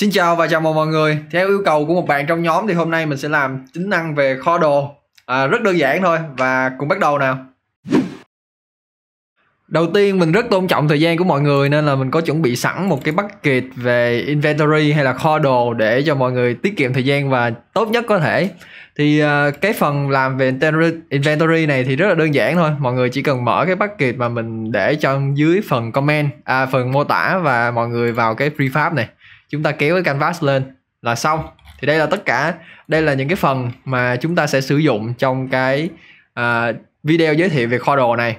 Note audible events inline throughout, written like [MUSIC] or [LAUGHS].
Xin chào và chào mừng mọi người. Theo yêu cầu của một bạn trong nhóm thì hôm nay mình sẽ làm tính năng về kho đồ. À, rất đơn giản thôi và cùng bắt đầu nào. Đầu tiên mình rất tôn trọng thời gian của mọi người nên là mình có chuẩn bị sẵn một cái bắt bucket về inventory hay là kho đồ để cho mọi người tiết kiệm thời gian và tốt nhất có thể. Thì uh, cái phần làm về inventory này thì rất là đơn giản thôi. Mọi người chỉ cần mở cái bắt bucket mà mình để trong dưới phần comment, à, phần mô tả và mọi người vào cái prefab này chúng ta kéo cái canvas lên là xong thì đây là tất cả đây là những cái phần mà chúng ta sẽ sử dụng trong cái uh, video giới thiệu về kho đồ này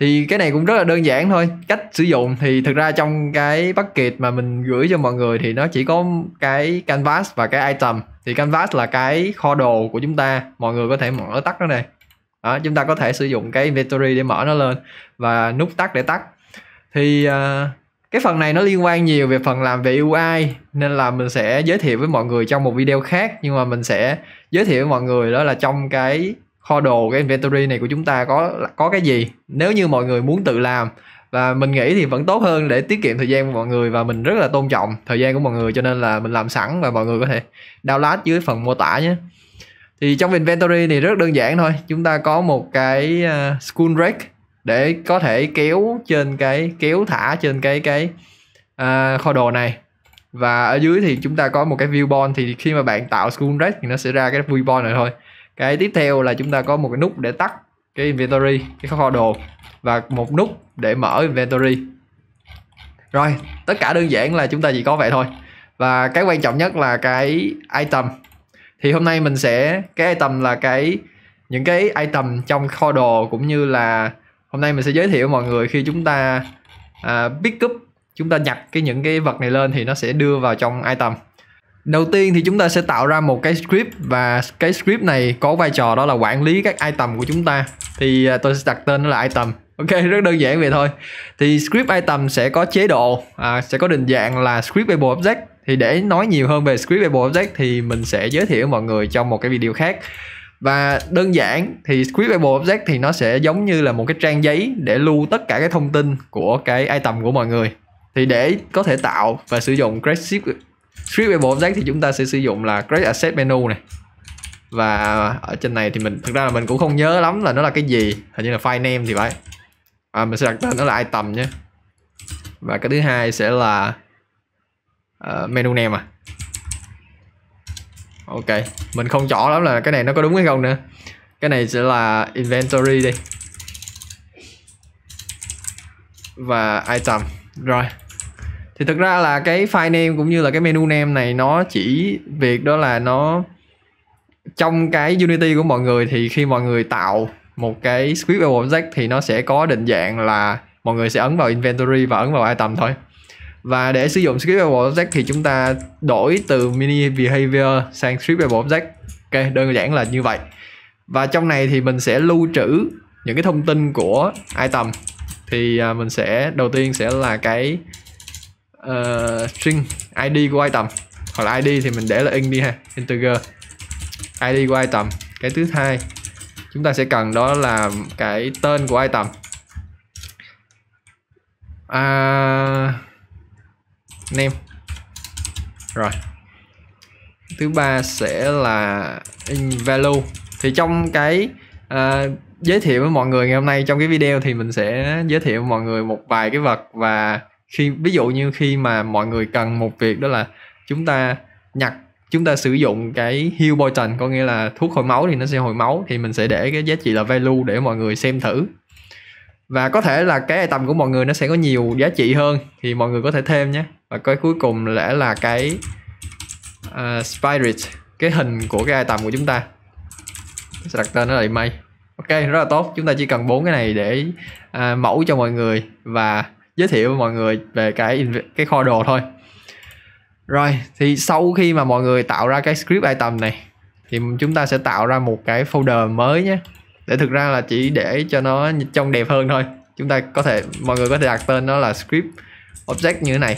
thì cái này cũng rất là đơn giản thôi cách sử dụng thì thực ra trong cái bucket mà mình gửi cho mọi người thì nó chỉ có cái canvas và cái item thì canvas là cái kho đồ của chúng ta mọi người có thể mở tắt nó này đó, chúng ta có thể sử dụng cái inventory để mở nó lên và nút tắt để tắt thì uh, cái phần này nó liên quan nhiều về phần làm về UI nên là mình sẽ giới thiệu với mọi người trong một video khác nhưng mà mình sẽ giới thiệu với mọi người đó là trong cái kho đồ cái inventory này của chúng ta có có cái gì nếu như mọi người muốn tự làm và mình nghĩ thì vẫn tốt hơn để tiết kiệm thời gian của mọi người và mình rất là tôn trọng thời gian của mọi người cho nên là mình làm sẵn và mọi người có thể download dưới phần mô tả nhé thì trong inventory này rất đơn giản thôi chúng ta có một cái uh, ờ, school rec để có thể kéo trên cái kéo thả trên cái cái uh, kho đồ này và ở dưới thì chúng ta có một cái viewborn thì khi mà bạn tạo school rate thì nó sẽ ra cái viewborn này thôi cái tiếp theo là chúng ta có một cái nút để tắt cái inventory cái kho đồ và một nút để mở inventory rồi tất cả đơn giản là chúng ta chỉ có vậy thôi và cái quan trọng nhất là cái item thì hôm nay mình sẽ cái item là cái những cái item trong kho đồ cũng như là hôm nay mình sẽ giới thiệu mọi người khi chúng ta à, pick up chúng ta nhặt cái những cái vật này lên thì nó sẽ đưa vào trong item đầu tiên thì chúng ta sẽ tạo ra một cái script và cái script này có vai trò đó là quản lý các item của chúng ta thì à, tôi sẽ đặt tên nó là item ok [LAUGHS] rất đơn giản vậy thôi thì script item sẽ có chế độ à, sẽ có định dạng là scriptable object thì để nói nhiều hơn về scriptable object thì mình sẽ giới thiệu mọi người trong một cái video khác và đơn giản thì Scribable Object thì nó sẽ giống như là một cái trang giấy để lưu tất cả cái thông tin của cái item của mọi người thì để có thể tạo và sử dụng create Scribable Object thì chúng ta sẽ sử dụng là create asset menu này và ở trên này thì mình thực ra là mình cũng không nhớ lắm là nó là cái gì hình như là file name thì phải à, mình sẽ đặt tên nó là item nhé và cái thứ hai sẽ là uh, menu name à ok mình không rõ lắm là cái này nó có đúng hay không nữa cái này sẽ là inventory đi và item rồi thì thực ra là cái file name cũng như là cái menu name này nó chỉ việc đó là nó trong cái Unity của mọi người thì khi mọi người tạo một cái script object thì nó sẽ có định dạng là mọi người sẽ ấn vào inventory và ấn vào item thôi và để sử dụng strippable object thì chúng ta đổi từ mini behavior sang strippable object ok đơn giản là như vậy và trong này thì mình sẽ lưu trữ những cái thông tin của item thì à, mình sẽ đầu tiên sẽ là cái uh, string id của item hoặc là id thì mình để là in đi ha integer id của item cái thứ hai chúng ta sẽ cần đó là cái tên của item à, name rồi thứ ba sẽ là in value thì trong cái uh, giới thiệu với mọi người ngày hôm nay trong cái video thì mình sẽ giới thiệu mọi người một vài cái vật và khi ví dụ như khi mà mọi người cần một việc đó là chúng ta nhặt chúng ta sử dụng cái heal potion có nghĩa là thuốc hồi máu thì nó sẽ hồi máu thì mình sẽ để cái giá trị là value để mọi người xem thử và có thể là cái tầm của mọi người nó sẽ có nhiều giá trị hơn thì mọi người có thể thêm nhé và cái cuối cùng lẽ là cái uh, à, spirit cái hình của cái item của chúng ta sẽ đặt tên nó là may ok rất là tốt chúng ta chỉ cần bốn cái này để uh, mẫu cho mọi người và giới thiệu với mọi người về cái cái kho đồ thôi rồi thì sau khi mà mọi người tạo ra cái script item này thì chúng ta sẽ tạo ra một cái folder mới nhé để thực ra là chỉ để cho nó trông đẹp hơn thôi chúng ta có thể mọi người có thể đặt tên nó là script object như thế này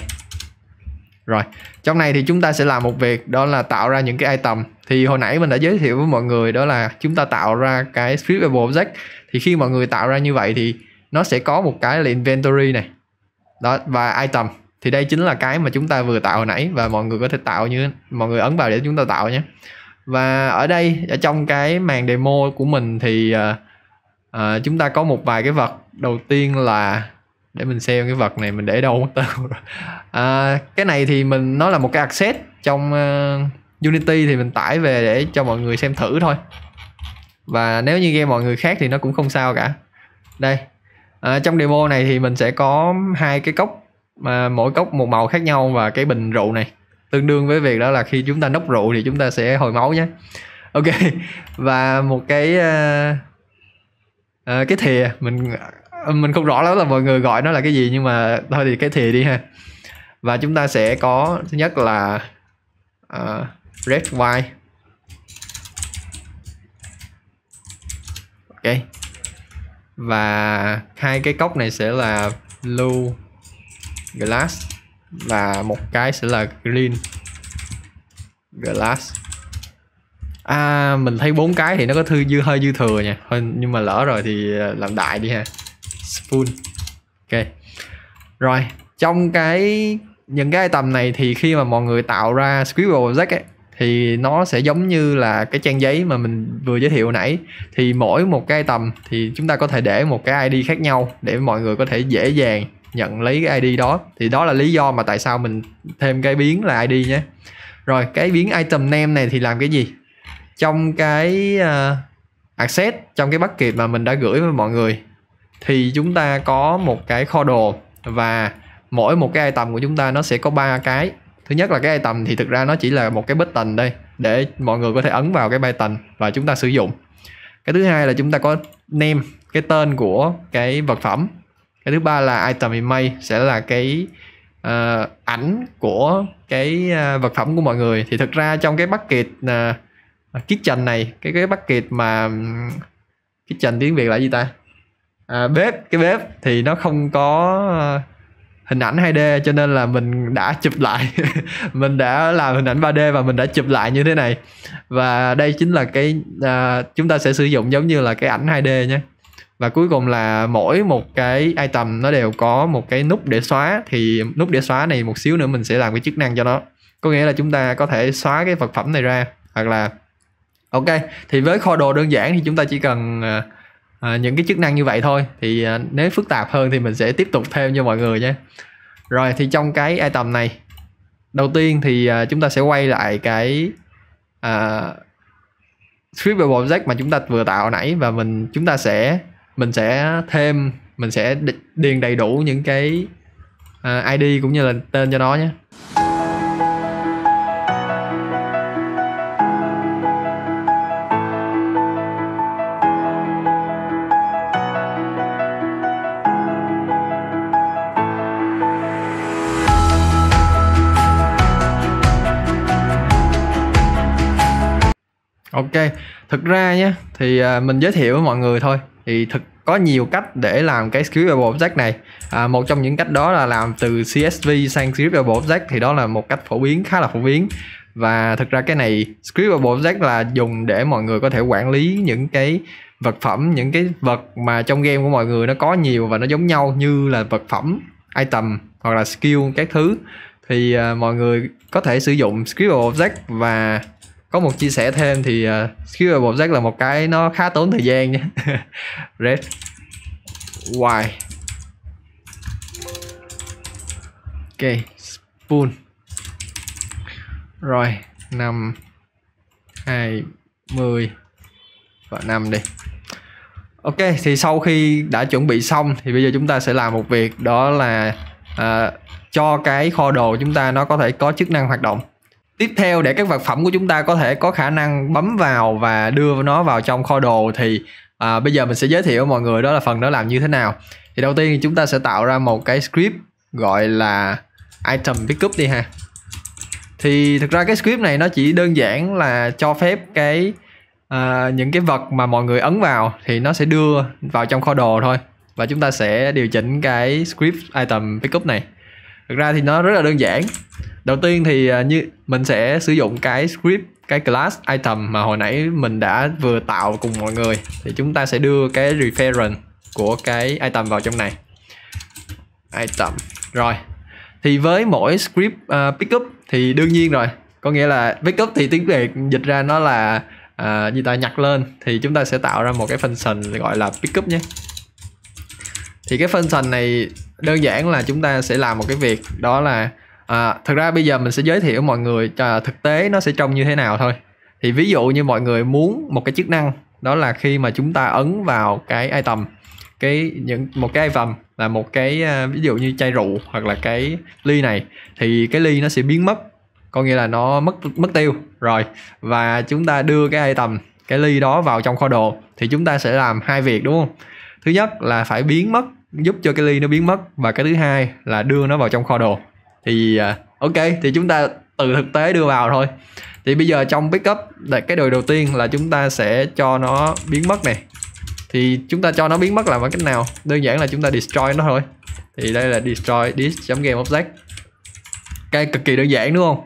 rồi trong này thì chúng ta sẽ làm một việc đó là tạo ra những cái item thì hồi nãy mình đã giới thiệu với mọi người đó là chúng ta tạo ra cái scriptable object thì khi mọi người tạo ra như vậy thì nó sẽ có một cái là inventory này đó và item thì đây chính là cái mà chúng ta vừa tạo hồi nãy và mọi người có thể tạo như mọi người ấn vào để chúng ta tạo nhé và ở đây ở trong cái màn demo của mình thì uh, uh, chúng ta có một vài cái vật đầu tiên là để mình xem cái vật này mình để đâu mất tiêu rồi à, cái này thì mình nó là một cái asset trong uh, Unity thì mình tải về để cho mọi người xem thử thôi và nếu như game mọi người khác thì nó cũng không sao cả đây à, trong demo này thì mình sẽ có hai cái cốc mà mỗi cốc một màu khác nhau và cái bình rượu này tương đương với việc đó là khi chúng ta nốc rượu thì chúng ta sẽ hồi máu nhé ok [LAUGHS] và một cái uh, uh, cái thìa mình mình không rõ lắm là mọi người gọi nó là cái gì nhưng mà thôi thì cái thì đi ha và chúng ta sẽ có thứ nhất là uh, red white ok và hai cái cốc này sẽ là blue glass và một cái sẽ là green glass à mình thấy bốn cái thì nó có thư dư hơi dư thừa nha nhưng mà lỡ rồi thì ờ, làm đại đi ha spoon ok rồi trong cái những cái item này thì khi mà mọi người tạo ra scribble object ấy, thì nó sẽ giống như là cái trang giấy mà mình vừa giới thiệu nãy thì mỗi một cái tầm thì chúng ta có thể để một cái ID khác nhau để mọi người có thể dễ dàng nhận lấy cái ID đó thì đó là lý do mà tại sao mình thêm cái biến là ID nhé rồi cái biến item name này thì làm cái gì trong cái uh, access trong cái bucket mà mình đã gửi với mọi người thì chúng ta có một cái kho đồ và mỗi một cái item của chúng ta nó sẽ có ba cái thứ nhất là cái item thì thực ra nó chỉ là một cái button đây để mọi người có thể ấn vào cái button và chúng ta sử dụng cái thứ hai là chúng ta có name cái tên của cái vật phẩm cái thứ ba là item image sẽ là cái uh, ảnh của cái uh, vật phẩm của mọi người thì thực ra trong cái bucket uh, kitchen này cái cái bucket mà kitchen tiếng việt là gì ta à, bếp cái bếp thì nó không có ờ, hình ảnh 2D cho nên là mình đã chụp lại [LAUGHS] mình đã làm hình ảnh 3D và mình đã chụp lại như thế này và đây chính là cái à, chúng ta sẽ sử dụng giống như là cái ảnh 2D nhé và cuối cùng là mỗi một cái item nó đều có một cái nút để xóa thì nút để xóa này một xíu nữa mình sẽ làm cái chức năng cho nó có nghĩa là chúng ta có thể xóa cái vật phẩm này ra hoặc là ok thì với kho đồ đơn giản thì chúng ta chỉ cần uh, à, những cái chức năng như vậy thôi thì à, nếu phức tạp hơn thì mình sẽ tiếp tục thêm cho mọi người nhé rồi thì trong cái item này đầu tiên thì à, chúng ta sẽ quay lại cái à, scriptable object mà chúng ta vừa tạo nãy và mình chúng ta sẽ mình sẽ thêm mình sẽ điền đầy đủ những cái uh, ID cũng như là tên cho nó nhé thực ra nhé thì à, mình giới thiệu với mọi người thôi thì thực có nhiều cách để làm cái scriptable object này à, một trong những cách đó là làm từ CSV sang scriptable object thì đó là một cách phổ biến khá là phổ biến và thực ra cái này scriptable object là dùng để mọi người có thể quản lý những cái vật phẩm những cái vật mà trong game của mọi người nó có nhiều và nó giống nhau như là vật phẩm item hoặc là skill các thứ thì à, mọi người có thể sử dụng scriptable object và có một chia sẻ thêm thì uh, skill bột rác là một cái nó khá tốn thời gian nha [LAUGHS] red y ok spoon rồi năm hai mười và năm đi ok thì sau khi đã chuẩn bị xong thì bây giờ chúng ta sẽ làm một việc đó là uh, cho cái kho đồ chúng ta nó có thể có chức năng hoạt động tiếp theo để các vật phẩm của chúng ta có thể có khả năng bấm vào và đưa nó vào trong kho đồ thì à, bây giờ mình sẽ giới thiệu mọi người đó là phần đó làm như thế nào thì đầu tiên chúng ta sẽ tạo ra một cái script gọi là item pickup đi ha thì thực ra cái script này nó chỉ đơn giản là cho phép cái à, những cái vật mà mọi người ấn vào thì nó sẽ đưa vào trong kho đồ thôi và chúng ta sẽ điều chỉnh cái script item pickup này thực ra thì nó rất là đơn giản đầu tiên thì à, như mình sẽ sử dụng cái script cái class item mà hồi nãy mình đã vừa tạo cùng mọi người thì chúng ta sẽ đưa cái reference của cái item vào trong này item rồi thì với mỗi script uh, pickup thì đương nhiên rồi có nghĩa là pickup thì tiếng việt dịch ra nó là uh, gì ta nhặt lên thì chúng ta sẽ tạo ra một cái function gọi là pickup nhé thì cái function này đơn giản là chúng ta sẽ làm một cái việc đó là à, thực ra bây giờ mình sẽ giới thiệu mọi người cho à, thực tế nó sẽ trông như thế nào thôi thì ví dụ như mọi người muốn một cái chức năng đó là khi mà chúng ta ấn vào cái item cái những một cái item là một cái à, ví dụ như chai rượu hoặc là cái ly này thì cái ly nó sẽ biến mất có nghĩa là nó mất mất tiêu rồi và chúng ta đưa cái item cái ly đó vào trong kho đồ thì chúng ta sẽ làm hai việc đúng không thứ nhất là phải biến mất giúp cho cái ly nó biến mất và cái thứ hai là đưa nó vào trong kho đồ thì à, ok thì chúng ta từ thực tế đưa vào thôi thì bây giờ trong pickup là cái đồ đầu tiên là chúng ta sẽ cho nó biến mất này thì chúng ta cho nó biến mất là bằng cách nào đơn giản là chúng ta destroy nó thôi thì đây là destroy this game object cái cực kỳ đơn giản đúng không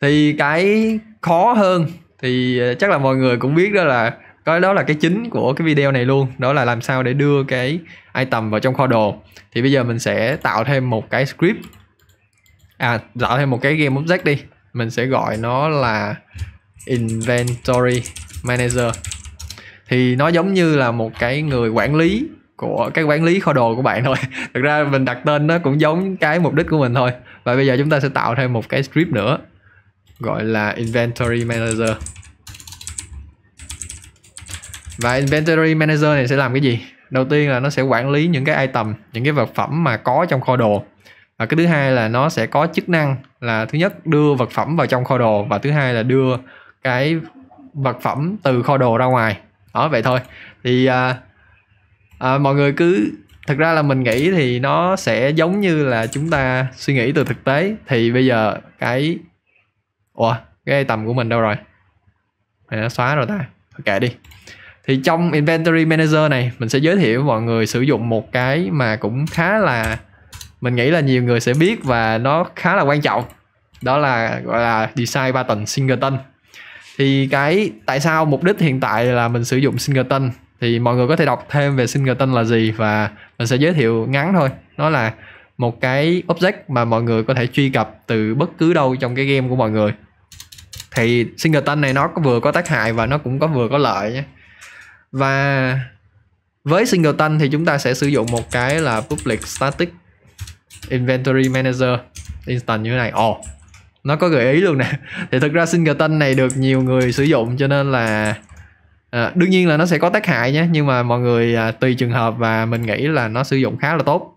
thì cái khó hơn thì à, chắc là mọi người cũng biết đó là có đó là cái chính của cái video này luôn đó là làm sao để đưa cái item vào trong kho đồ thì bây giờ mình sẽ tạo thêm một cái script à tạo thêm một cái game object đi mình sẽ gọi nó là inventory manager thì nó giống như là một cái người quản lý của cái quản lý kho đồ của bạn thôi [LAUGHS] thực ra mình đặt tên nó cũng giống cái mục đích của mình thôi và bây giờ chúng ta sẽ tạo thêm một cái script nữa gọi là inventory manager và inventory manager này sẽ làm cái gì đầu tiên là nó sẽ quản lý những cái item những cái vật phẩm mà có trong kho đồ và cái thứ hai là nó sẽ có chức năng là thứ nhất đưa vật phẩm vào trong kho đồ và thứ hai là đưa cái vật phẩm từ kho đồ ra ngoài đó vậy thôi thì à, à, mọi người cứ thực ra là mình nghĩ thì nó sẽ giống như là chúng ta suy nghĩ từ thực tế thì bây giờ cái ủa cái tầm của mình đâu rồi này nó xóa rồi ta kệ đi thì trong inventory manager này mình sẽ giới thiệu mọi người sử dụng một cái mà cũng khá là mình nghĩ là nhiều người sẽ biết và nó khá là quan trọng đó là gọi là design pattern singleton thì cái tại sao mục đích hiện tại là mình sử dụng singleton thì mọi người có thể đọc thêm về singleton là gì và mình sẽ giới thiệu ngắn thôi nó là một cái object mà mọi người có thể truy cập từ bất cứ đâu trong cái game của mọi người thì singleton này nó vừa có tác hại và nó cũng có vừa có lợi nhé và với singleton thì chúng ta sẽ sử dụng một cái là public static inventory manager instance như thế này ồ oh, nó có gợi ý luôn nè [LAUGHS] thì thực ra singleton này được nhiều người sử dụng cho nên là à, đương nhiên là nó sẽ có tác hại nhé nhưng mà mọi người à, tùy trường hợp và mình nghĩ là nó sử dụng khá là tốt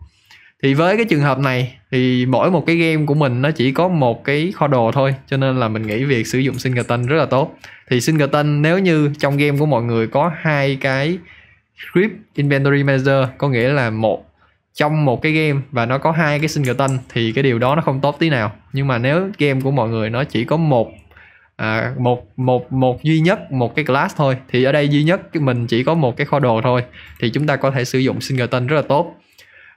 thì với cái trường hợp này thì mỗi một cái game của mình nó chỉ có một cái kho đồ thôi cho nên là mình nghĩ việc sử dụng singleton rất là tốt thì singleton nếu như trong game của mọi người có hai cái script inventory manager có nghĩa là một trong một cái game và nó có hai cái singleton thì cái điều đó nó không tốt tí nào nhưng mà nếu game của mọi người nó chỉ có một à, một một một duy nhất một cái class thôi thì ở đây duy nhất mình chỉ có một cái kho đồ thôi thì chúng ta có thể sử dụng singleton rất là tốt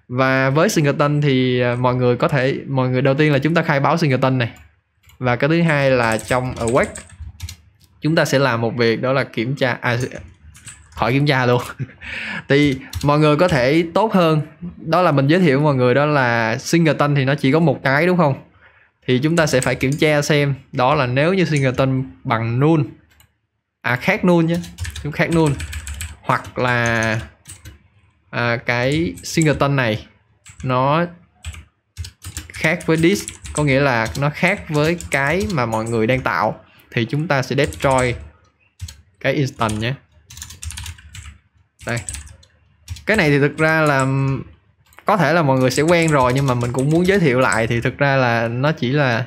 và với singleton thì à, mọi người có thể mọi người đầu tiên là chúng ta khai báo singleton này và cái thứ hai là trong awake chúng ta sẽ làm một việc đó là kiểm tra à, khỏi kiểm tra luôn [LAUGHS] thì mọi người có thể tốt hơn đó là mình giới thiệu mọi người đó là singleton thì nó chỉ có một cái đúng không thì chúng ta sẽ phải kiểm tra xem đó là nếu như singleton bằng null à khác null nhé chúng khác null hoặc là à, cái singleton này nó khác với disk có nghĩa là nó khác với cái mà mọi người đang tạo thì chúng ta sẽ destroy cái instant nhé đây cái này thì thực ra là có thể là mọi người sẽ quen rồi nhưng mà mình cũng muốn giới thiệu lại thì thực ra là nó chỉ là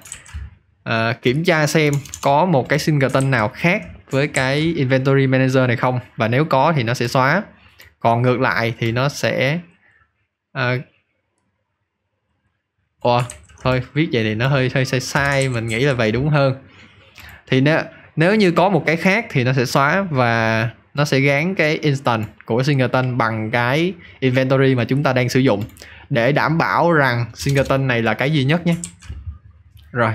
uh, kiểm tra xem có một cái singleton nào khác với cái inventory manager này không và nếu có thì nó sẽ xóa còn ngược lại thì nó sẽ à, Ủa, thôi viết vậy thì nó hơi hơi sai sai mình nghĩ là vậy đúng hơn thì nếu nếu như có một cái khác thì nó sẽ xóa và nó sẽ gán cái instant của singleton bằng cái inventory mà chúng ta đang sử dụng để đảm bảo rằng singleton này là cái duy nhất nhé rồi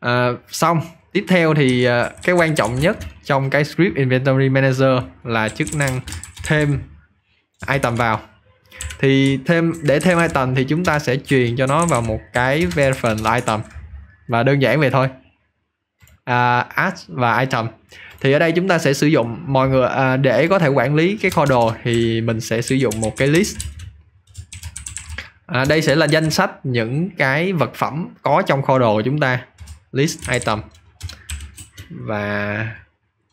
à, xong tiếp theo thì ờ, cái quan trọng nhất trong cái script inventory manager là chức năng thêm item vào thì thêm để thêm item thì chúng ta sẽ truyền cho nó vào một cái reference item và đơn giản vậy thôi à, add và item thì ở đây chúng ta sẽ sử dụng mọi người à, để có thể quản lý cái kho đồ thì mình sẽ sử dụng một cái list à, đây sẽ là danh sách những cái vật phẩm có trong kho đồ của chúng ta list item và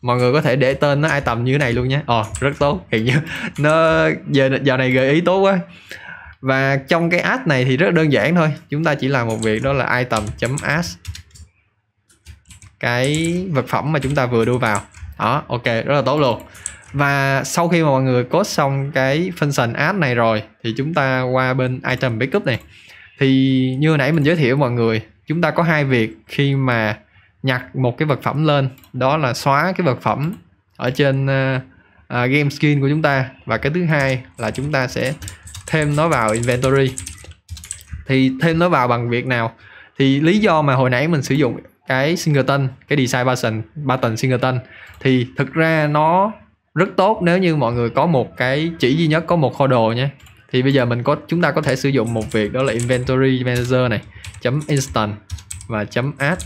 mọi người có thể để tên nó ai tầm như thế này luôn nhé ồ ờ, rất tốt hiện như nó giờ giờ này gợi ý tốt quá và trong cái add này thì rất đơn giản thôi chúng ta chỉ làm một việc đó là item add cái vật phẩm mà chúng ta vừa đưa vào đó ok rất là tốt luôn và sau khi mà mọi người code xong cái function add này rồi thì chúng ta qua bên item backup này thì như nãy mình giới thiệu mọi người chúng ta có hai việc khi mà nhặt một cái vật phẩm lên đó là xóa cái vật phẩm ở trên uh, uh, game skin của chúng ta và cái thứ hai là chúng ta sẽ thêm nó vào inventory thì thêm nó vào bằng việc nào thì lý do mà hồi nãy mình sử dụng cái singleton cái design button button singleton thì thực ra nó rất tốt nếu như mọi người có một cái chỉ duy nhất có một kho đồ nhé thì bây giờ mình có chúng ta có thể sử dụng một việc đó là inventory manager này chấm instant và chấm add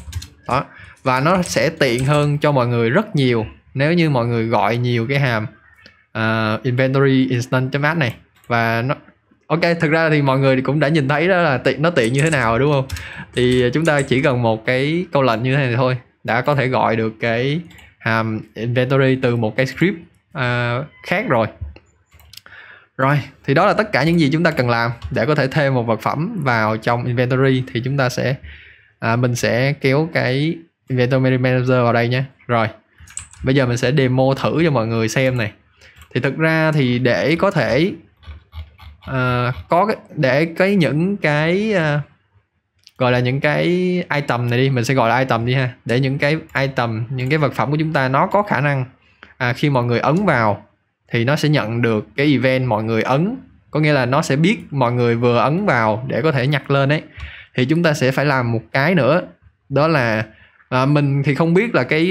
đó và nó sẽ tiện hơn cho mọi người rất nhiều nếu như mọi người gọi nhiều cái hàm uh, inventory instant map này và nó ok thực ra thì mọi người cũng đã nhìn thấy đó là tiện nó tiện như thế nào rồi đúng không thì chúng ta chỉ cần một cái câu lệnh như thế này thôi đã có thể gọi được cái hàm inventory từ một cái script uh, khác rồi rồi thì đó là tất cả những gì chúng ta cần làm để có thể thêm một vật phẩm vào trong inventory thì chúng ta sẽ à, mình sẽ kéo cái Inventory Manager vào đây nhé rồi bây giờ mình sẽ demo thử cho mọi người xem này thì thực ra thì để có thể uh, có cái, để cái những cái uh, gọi là những cái item này đi mình sẽ gọi là item đi ha để những cái item những cái vật phẩm của chúng ta nó có khả năng à, khi mọi người ấn vào thì nó sẽ nhận được cái event mọi người ấn có nghĩa là nó sẽ biết mọi người vừa ấn vào để có thể nhặt lên ấy thì chúng ta sẽ phải làm một cái nữa đó là à, mình thì không biết là cái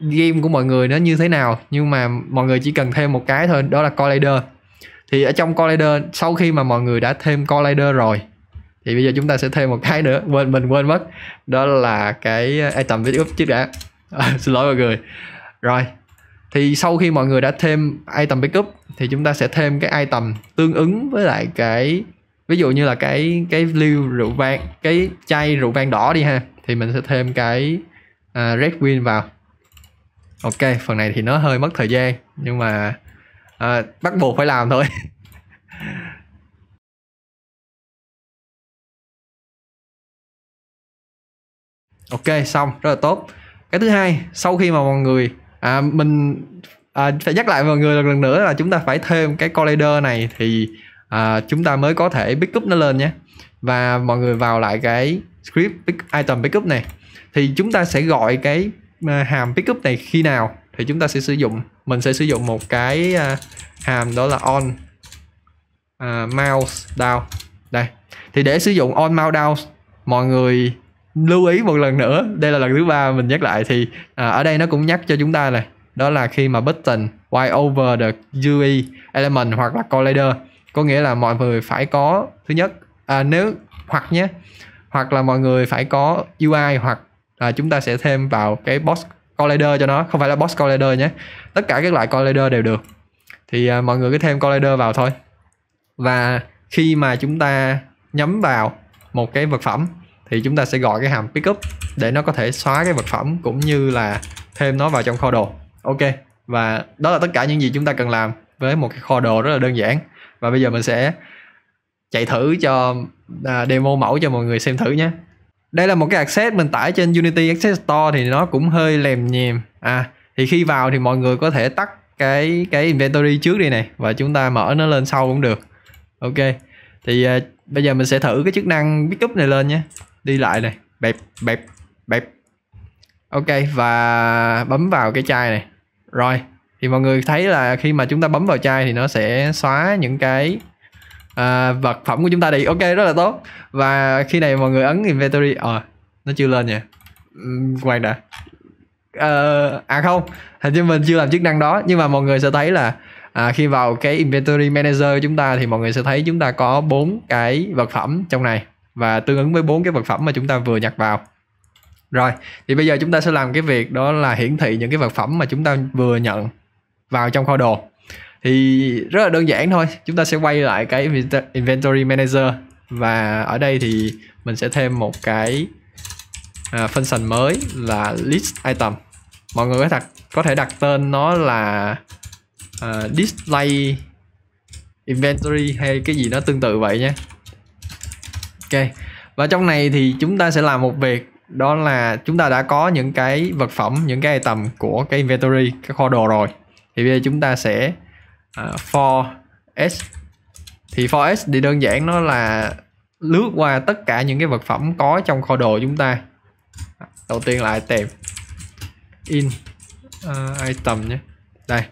game của mọi người nó như thế nào nhưng mà mọi người chỉ cần thêm một cái thôi đó là collider thì ở trong collider sau khi mà mọi người đã thêm collider rồi thì bây giờ chúng ta sẽ thêm một cái nữa quên mình quên mất đó là cái item viết up chứ đã à, [LAUGHS] xin lỗi mọi người rồi thì sau khi mọi người đã thêm item backup thì chúng ta sẽ thêm cái item tương ứng với lại cái ví dụ như là cái cái liu rượu vang cái chai rượu vang đỏ đi ha thì mình sẽ thêm cái à, win vào ok phần này thì nó hơi mất thời gian nhưng mà à, bắt buộc phải làm thôi [LAUGHS] ok xong rất là tốt cái thứ hai sau khi mà mọi người à, mình à, phải nhắc lại mọi người lần, nữa là chúng ta phải thêm cái collider này thì à, chúng ta mới có thể pick up nó lên nhé và mọi người vào lại cái script pick, item pickup này thì chúng ta sẽ gọi cái à, hàm pickup này khi nào thì chúng ta sẽ sử dụng mình sẽ sử dụng một cái à, hàm đó là on à, mouse down đây thì để sử dụng on mouse down mọi người lưu ý một lần nữa đây là lần thứ ba mình nhắc lại thì ở đây nó cũng nhắc cho chúng ta này đó là khi mà button y over the UI e element hoặc là collider có nghĩa là mọi người phải có thứ nhất à, nếu hoặc nhé hoặc là mọi người phải có UI hoặc là chúng ta sẽ thêm vào cái box collider cho nó không phải là box collider nhé tất cả các loại collider đều được thì à, mọi người cứ thêm collider vào thôi và khi mà chúng ta nhắm vào một cái vật phẩm thì chúng ta sẽ gọi cái hàm pickup để nó có thể xóa cái vật phẩm cũng như là thêm nó vào trong kho đồ ok và đó là tất cả những gì chúng ta cần làm với một cái kho đồ rất là đơn giản và bây giờ mình sẽ chạy thử cho à, demo mẫu cho mọi người xem thử nhé đây là một cái access mình tải trên Unity Access Store thì nó cũng hơi lèm nhèm à thì khi vào thì mọi người có thể tắt cái cái inventory trước đi này và chúng ta mở nó lên sau cũng được ok thì à, bây giờ mình sẽ thử cái chức năng pickup này lên nhé đi lại này bẹp bẹp bẹp ok và bấm vào cái chai này rồi thì mọi người thấy là khi mà chúng ta bấm vào chai thì nó sẽ xóa những cái à, vật phẩm của chúng ta đi ok rất là tốt và khi này mọi người ấn inventory ờ à, nó chưa lên nhỉ quay đã à, à không hình như mình chưa làm chức năng đó nhưng mà mọi người sẽ thấy là à, khi vào cái inventory manager của chúng ta thì mọi người sẽ thấy chúng ta có bốn cái vật phẩm trong này và tương ứng với bốn cái vật phẩm mà chúng ta vừa nhặt vào rồi thì bây giờ chúng ta sẽ làm cái việc đó là hiển thị những cái vật phẩm mà chúng ta vừa nhận vào trong kho đồ thì rất là đơn giản thôi chúng ta sẽ quay lại cái inventory manager và ở đây thì mình sẽ thêm một cái à, function mới là list item mọi người có đặt có thể đặt tên nó là uh, display inventory hay cái gì nó tương tự vậy nhé ok và trong này thì chúng ta sẽ làm một việc đó là chúng ta đã có những cái vật phẩm những cái item của cái inventory cái kho đồ rồi thì bây giờ chúng ta sẽ À, for s thì for s thì đơn giản nó là lướt qua tất cả những cái vật phẩm có trong kho đồ chúng ta đầu tiên là tìm in uh, item nhé đây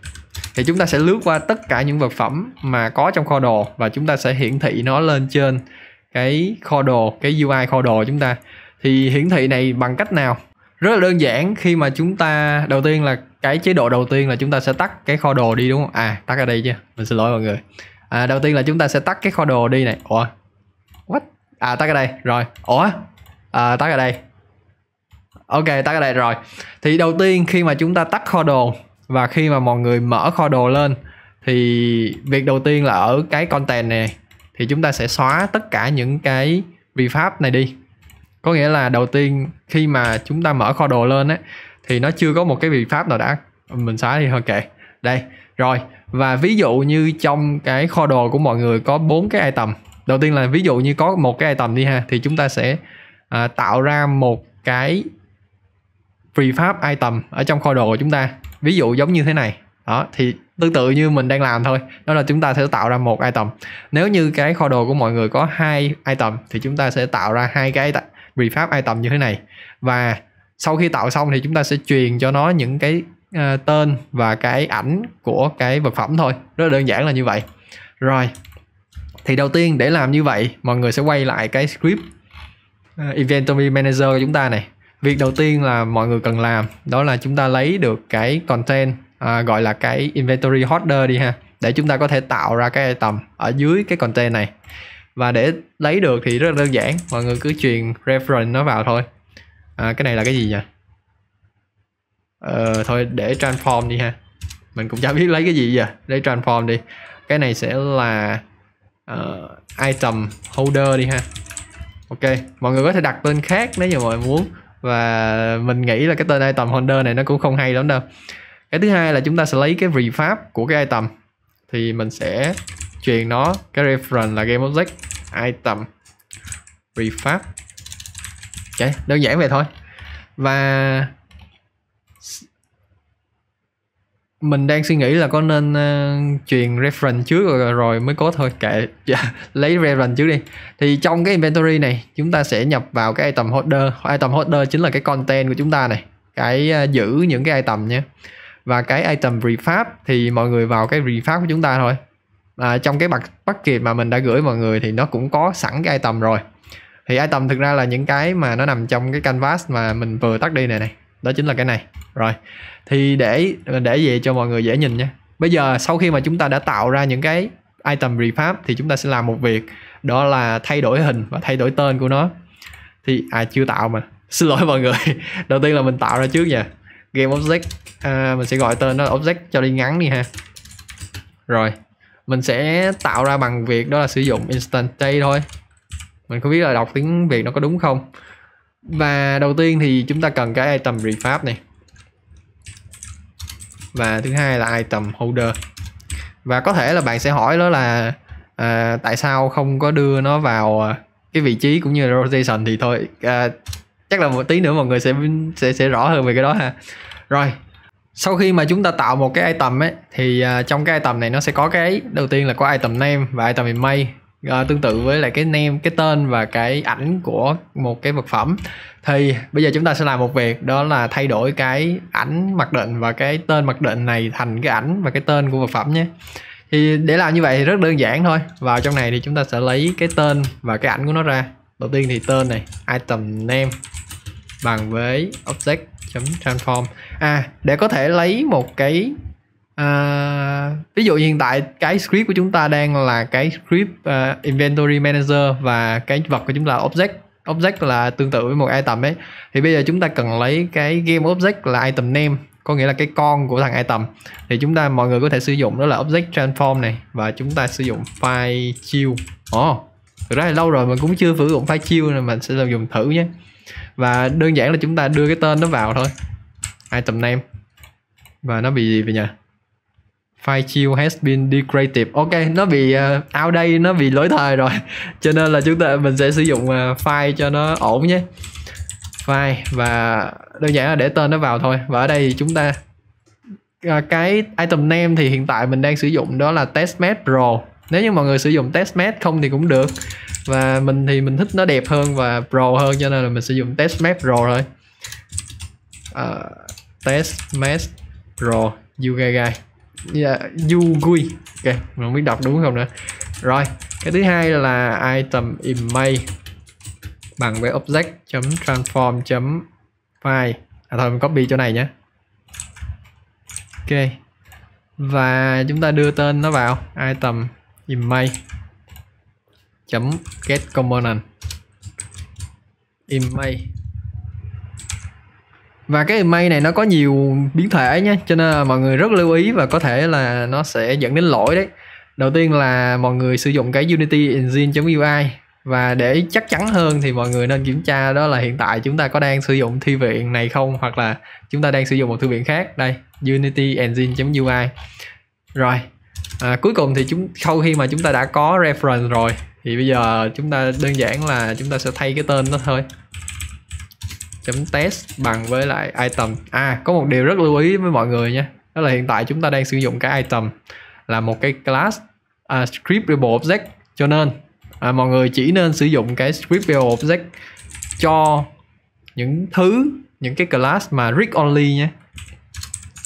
thì chúng ta sẽ lướt qua tất cả những vật phẩm mà có trong kho đồ và chúng ta sẽ hiển thị nó lên trên cái kho đồ cái UI kho đồ chúng ta thì hiển thị này bằng cách nào rất là đơn giản khi mà chúng ta đầu tiên là cái chế độ đầu tiên là chúng ta sẽ tắt cái kho đồ đi đúng không à tắt ở đây chưa? mình xin lỗi mọi người à, đầu tiên là chúng ta sẽ tắt cái kho đồ đi này ủa what à tắt ở đây rồi ủa à, tắt ở đây ok tắt ở đây rồi thì đầu tiên khi mà chúng ta tắt kho đồ và khi mà mọi người mở kho đồ lên thì việc đầu tiên là ở cái content này thì chúng ta sẽ xóa tất cả những cái vi pháp này đi có nghĩa là đầu tiên khi mà chúng ta mở kho đồ lên á thì nó chưa có một cái biện pháp nào đã mình xóa đi thôi kệ đây rồi và ví dụ như trong cái kho đồ của mọi người có bốn cái item đầu tiên là ví dụ như có một cái item đi ha thì chúng ta sẽ à, tạo ra một cái prefab item ở trong kho đồ của chúng ta ví dụ giống như thế này đó thì tương tự như mình đang làm thôi đó là chúng ta sẽ tạo ra một item nếu như cái kho đồ của mọi người có hai item thì chúng ta sẽ tạo ra hai cái prefab item như thế này và sau khi tạo xong thì chúng ta sẽ truyền cho nó những cái uh, tên và cái ảnh của cái vật phẩm thôi rất đơn giản là như vậy rồi thì đầu tiên để làm như vậy mọi người sẽ quay lại cái script uh, inventory manager của chúng ta này việc đầu tiên là mọi người cần làm đó là chúng ta lấy được cái content uh, gọi là cái inventory holder đi ha để chúng ta có thể tạo ra cái item ở dưới cái content này và để lấy được thì rất là đơn giản mọi người cứ truyền reference nó vào thôi à, cái này là cái gì nhỉ ờ, thôi để transform đi ha mình cũng chả biết lấy cái gì giờ lấy transform đi cái này sẽ là uh, item holder đi ha ok mọi người có thể đặt tên khác nếu như mọi người muốn và mình nghĩ là cái tên item holder này nó cũng không hay lắm đâu cái thứ hai là chúng ta sẽ lấy cái refab của cái item thì mình sẽ truyền nó cái reference là game object item refab Đấy, đơn giản vậy thôi. Và mình đang suy nghĩ là có nên uh, truyền reference trước rồi, rồi mới code thôi kệ yeah, dạ, [LAUGHS] lấy reference trước đi thì trong cái inventory này chúng ta sẽ nhập vào cái item holder item holder chính là cái content của chúng ta này cái uh, giữ những cái item nhé và cái item refab thì mọi người vào cái refab của chúng ta thôi à, trong cái bắt bắt kịp mà mình đã gửi mọi người thì nó cũng có sẵn cái item rồi thì item thực ra là những cái mà nó nằm trong cái canvas mà mình vừa tắt đi này này đó chính là cái này rồi thì để để về cho mọi người dễ nhìn nha bây giờ sau khi mà chúng ta đã tạo ra những cái item refab thì chúng ta sẽ làm một việc đó là thay đổi hình và thay đổi tên của nó thì à chưa tạo mà [LAUGHS] xin lỗi mọi người [LAUGHS] đầu tiên là mình tạo ra trước nha game object à, mình sẽ gọi tên nó object cho đi ngắn đi ha rồi mình sẽ tạo ra bằng việc đó là sử dụng instantage thôi mình không biết là đọc tiếng việt nó có đúng không và đầu tiên thì chúng ta cần cái item refab này và thứ hai là item holder và có thể là bạn sẽ hỏi đó là à, tại sao không có đưa nó vào à, cái vị trí cũng như là rotation thì thôi à, chắc là một tí nữa mọi người sẽ sẽ sẽ rõ hơn về cái đó ha rồi sau khi mà chúng ta tạo một cái item ấy thì uh, trong cái item này nó sẽ có cái đầu tiên là có item name và item in à, tương tự với lại cái name cái tên và cái ảnh của một cái vật phẩm thì bây giờ chúng ta sẽ làm một việc đó là thay đổi cái ảnh mặc định và cái tên mặc định này thành cái ảnh và cái tên của vật phẩm nhé thì để làm như vậy thì rất đơn giản thôi vào trong này thì chúng ta sẽ lấy cái tên và cái ảnh của nó ra đầu tiên thì tên này item name bằng với object transform à để có thể lấy một cái à, ví dụ hiện tại cái script của chúng ta đang là cái script uh, inventory manager và cái vật của chúng ta là object object là tương tự với một item ấy thì bây giờ chúng ta cần lấy cái game object là item name có nghĩa là cái con của thằng item thì chúng ta mọi người có thể sử dụng đó là object transform này và chúng ta sử dụng file chill ồ oh, thực ra là lâu rồi mình cũng chưa sử dụng file chill nên mình sẽ làm dùng thử nhé và đơn giản là chúng ta đưa cái tên nó vào thôi item name và nó bị gì vậy nhỉ file chill has been degraded ok nó bị uh, out đây nó bị lỗi thời rồi [LAUGHS] cho nên là chúng ta mình sẽ sử dụng uh, ờ, file cho nó ổn nhé file và đơn giản là để tên nó vào thôi và ở đây thì chúng ta uh, cái item name thì hiện tại mình đang sử dụng đó là testnet pro nếu như mọi người sử dụng testnet không thì cũng được và mình thì mình thích nó đẹp hơn và pro hơn cho nên là mình sử dụng testnet pro thôi uh, testnet pro you guys yeah, dạ, Yugui ok mình không biết đọc đúng không nữa rồi cái thứ hai là item image bằng với object transform file à thôi mình copy chỗ này nhé ok và chúng ta đưa tên nó vào item image chấm get component image và cái may này nó có nhiều biến thể nhé cho nên là mọi người rất lưu ý và có thể là nó sẽ dẫn đến lỗi đấy đầu tiên là mọi người sử dụng cái unity engine.ui và để chắc chắn hơn thì mọi người nên kiểm tra đó là hiện tại chúng ta có đang sử dụng thư viện này không hoặc là chúng ta đang sử dụng một thư viện khác đây unity engine.ui rồi à, cuối cùng thì chúng sau khi mà chúng ta đã có reference rồi thì bây giờ chúng ta đơn giản là chúng ta sẽ thay cái tên nó thôi test bằng với lại item à có một điều rất lưu ý với mọi người nha đó là hiện tại chúng ta đang sử dụng cái item là một cái class uh, à, scriptable object cho nên à, mọi người chỉ nên sử dụng cái scriptable object cho những thứ những cái class mà read only nha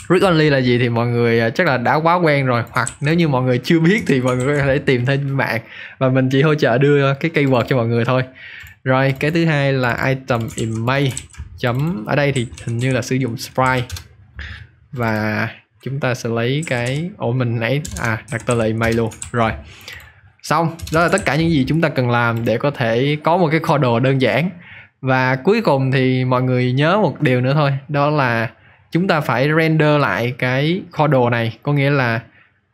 read only là gì thì mọi người à, chắc là đã quá quen rồi hoặc nếu như mọi người chưa biết thì mọi người có thể tìm thêm mạng và mình chỉ hỗ trợ đưa cái keyword cho mọi người thôi rồi cái thứ hai là item image chấm ở đây thì hình như là sử dụng sprite và chúng ta sẽ lấy cái ổ mình nãy à đặt tên là email luôn rồi xong đó là tất cả những gì chúng ta cần làm để có thể có một cái kho đồ đơn giản và cuối cùng thì mọi người nhớ một điều nữa thôi đó là chúng ta phải render lại cái kho đồ này có nghĩa là